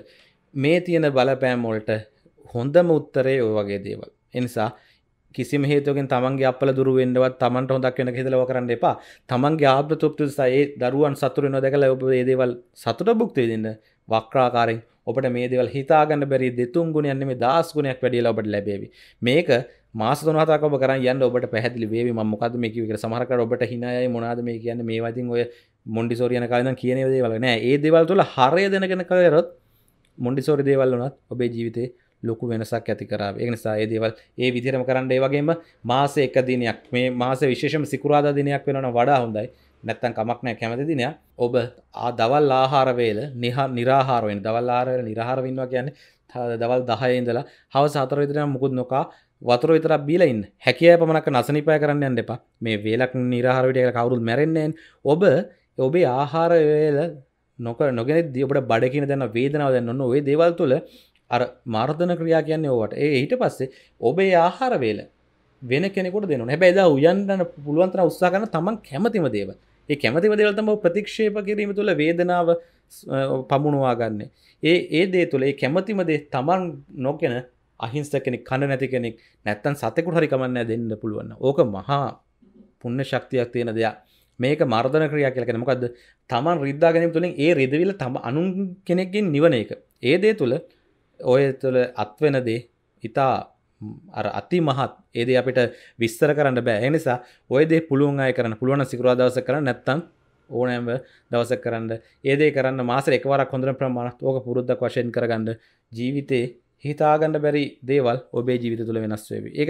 Speaker 1: මේ තියෙන බලපෑම්මොල්ට හොඳම උත්තරේ ඔය වගේ දේවල් එනිසා කිසිම හේතුවකින් තමන්ගේ අපල දුරුවෙන්ඩවත් තමන්ට හොදක් වෙන හිදලව කරන්න එපා තමන්ගේ ආබ්‍ර තුප්තුසයේ දරුවන් සතුර නොදැකල ඔබ ඒදේවල් සතුට බුක්තිේ දෙන්න වක්්‍රාකාරෙන් ඔබට මේ දෙවල් හිතාගන්න බැරි දෙතුන් ගුණයන්න මේ දස් ගුණයක් වැඩියල ඔබට ලැබේවි මේක මාසතුනතාක කරන්න යන්න ඔබට පැහදිලි වේ මොකද මේක සමහරකට ඔබට හිනයයි මොනාද මේ කියන්න මේ වතින් ඔය මොන්ඩිසෝරියන කාලන කියන දේවල නෑ ඒ දෙවල් තුළ හරය දෙනගෙන කරොත් මොන්ඩිසෝරි දේවල් වනත් ඔබේ ජීවිතේ ලොකු වෙනසක් ඇති කරාව එනිසා ඒ දේවල් ඒ විදිරම කරන්න ඒවගේම මාස එක දිනයක් මේ මාස විශේෂම සිකුරාද දිනයක් වෙනන වඩා හොඳයි නැත්තන් කමක්නෑ කැමති දිනය ඔබ දවල් ආහාරවේල නිහා නිරාහාරුවෙන් දවල් ආරවල නිරහාරවෙන්වා කියන්න දවල් දහයඉදලා හව සතර විදිරම් මුකුත් නොකා වතුර විතර බීලයින් හැකිය පමණක් නසනිපය කරන්න එන්න එපා මේ වේලක් නිරහාරවිටය කවරුල් මැරෙන්න්නේෙන් ඔබ ඔබේ ආහාරවේල නොක නොගෙනෙද ඔබට බඩකින දැන වේදනාව දැන්න ඔන්න ඔේ දේවල් තුළ අර මාර්ධන ක්‍රියා කියන්නේ ඕවට ඒ හිට පස්සේ ඔබේ ආහාරවේල වෙන කෙනෙකුට දෙනු හැබැයිද උයන්න්න පුළුවන්තර උත්සාගන තමන් කැමතිම දේව ඒ කැමතිම දේවල්තම ප්‍රතික්ෂේප කිරීම තුළ වේදනාව පමුණවා ගන්න ඒ ඒ දේ තුළ ඒ කැමතිම දේ තමන් නොකෙන අහිංස කෙනෙක් කණ නැති කෙනෙක් නැත්තන් සතෙකුට හරිකමන්න දෙන්න පුළුවන්න ඕක මහා පුන්න ශක්තියක් තියෙන දෙයක් මේක මර්ධන ක්‍රියා කියලකෙන මොකක්ද තමන් රිද්දාගැනීම තුළින් ඒ රිදවිල තම අනුන් කෙනෙක්ගෙන් නිවන එක ඒ දේ තුළ ඔය තුළ අත්වෙන දේ ඉතා අර අති මහත් ඒද අපිට විස්තර කරන්න බෑ එනිසා ඔය දේ පුළුවන් අය කරන්න පුළුවන සිකරවා දවස කර නැත්තම් ඕනෑම දවස කරන්න ඒදේ කරන්න මාස එකවරක් හොඳර ප්‍රමාණත් ඕක පුරුද්ධක් වශයෙන් කරගන්න ජීවිතේ හිතාගන්න බැරි දේවල් ඔබේ ජීවිත තුළ වෙනස්වේවි එක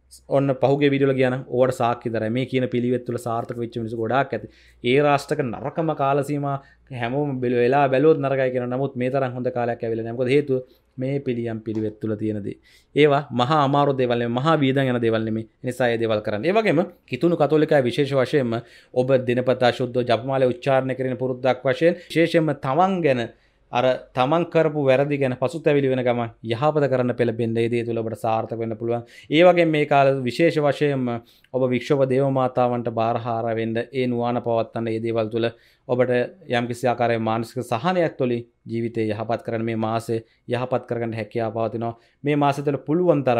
Speaker 1: ඔන්න පහුගේ විඩියල කියන ඕට සාක්කිතර මේ කියන පිළිවෙත් තුළ සාර්ථක වෙච්ච මිනිසු ගොඩාක් ඇති ඒ රාෂ්ටක නරකම කාලසීම හැමෝම බෙල වෙලා බැලෝත් නරකයි කියෙන නමුත් මේ තරම් හොඳ කාලයක් ඇවිල නැකොද හේතු මේ පිළියම් පිළිවෙත් තුළ තියෙනදී ඒවා මහා අමාරු දෙවල මහා වීද යන දෙවල්ලෙම නිසාය දෙවල් කරන්න ඒවගේම කිතුුණු කතෝලිකයි විශේෂ වශයෙන්ම ඔබ දිනපතා ශුද්ධ ජපමාල උච්චාරණය කරන පුරුද්දක් වශයෙන් ශේෂම තමන් ගැන අර තමන් කරපු වැරදි ගැන පසු ඇවිලි වෙන ගම යහපත කරන්න පෙළබෙන්න්නේ දේ තුළට සාර්ථක වන්න පුළුවන් ඒවගේ මේ කාල විශේෂ වශයෙන්ම ඔබ වික්ෂෝප දේවමාතාවන්ට බාරහාරවෙන්ඩ ඒ නවාන පවත්වන්න ඒ දේවල් තුළ ඔබට යම්කිසි ආකාරය මානසික සහනයක් තොලි ජීවිතය යහපත් කරන මේ මාසේ යහපත් කරගන්න හැකියා පවතිනවා මේ මාසතල පුළුවන්තර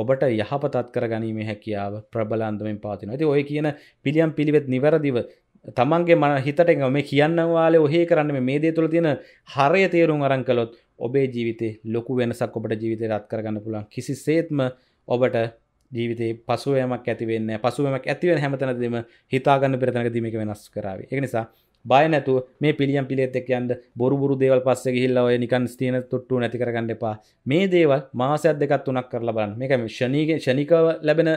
Speaker 1: ඔබට යහපතත් කර ගැනීම හැකියාව ප්‍රබලන්දමෙන් පාතින ඇති ඔය කියන පිළියම් පිළිවෙත් නිවැරදිව තමන්ගේ මන හිතට මේ කියන්නවාලේ ඔහේ කරන්න මේ දේ තුළ තියෙන හරය තේරුම් අරන් කළොත් ඔබේ ජීවිතේ ලොකු වෙනසක් ඔබට ජීවිතය රත් කරගන්න පුළුවන් කිසි සේත්ම ඔබට ජීවිතේ පසුවයමක් ඇතිවෙන්න පසුවමක් ඇතිවෙන හැමතැනදීම හිතාගන්න පෙරතැනක දීමක වෙනස් කරාවේ ඒ නිසා බයනැතු මේ පිළියම් පිලෙත් එක් යන්ද බොරුබුරු දේවල් පස්ස ගහිල්ල ඔය නිකන් ස්තියන තුට්ටු නැතිකරගන්න එපා මේ දේවල් මාසයක් දෙකත් වනක් කරලා බලන්න මේක ෂණීග ෂණිකව ලැබෙන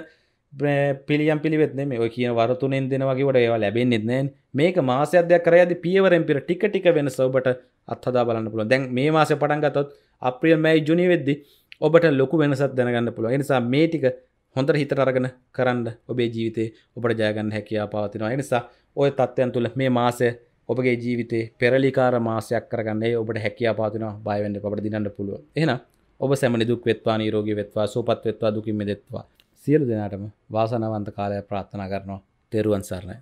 Speaker 1: පිළියම් පිළිවෙත් මේ ඔය කියන වරතුනෙන් දෙනවගේ වට ඒවා ලැබෙන්න්නෙත් නෑන් මේක මාසයක් දෙයක් කරයද පියවරෙන් පිර ටික ටික වෙන සවබට අත්හදා බලන්න පුළුව දැන් මේ මාස පටන් ගතොත් අප්‍රියල් මැයි ජුනි වෙද්දි ඔබට ලොකු වෙනසත් දැනගන්න පුළුව නිසා මේ ටික හොඳට හිතරගෙන කරන්න ඔබේ ජීවිතේ ඔබට ජයගන්න හැකියා පවතිනවා නිසා ඔය තත්ත්වයන් තුළ මේ මාසය ඔබගේ ජීවිතේ පෙරලිකාර මාසයක් කරගන්නේ ඔබට හැකියා පාතිනවා බයවෙන්න පට දිනන්න පුළුව එන ඔබ සැමනි දුක් වෙත්වා නීරෝගී වෙත්වා සූපත් වෙත්වා දුකින් මෙදෙත්වා සියලු දෙනාටම වාසනාවන්ත කාලය ප්‍රාත්ථනා කරනවා තෙරුවන් සරණයි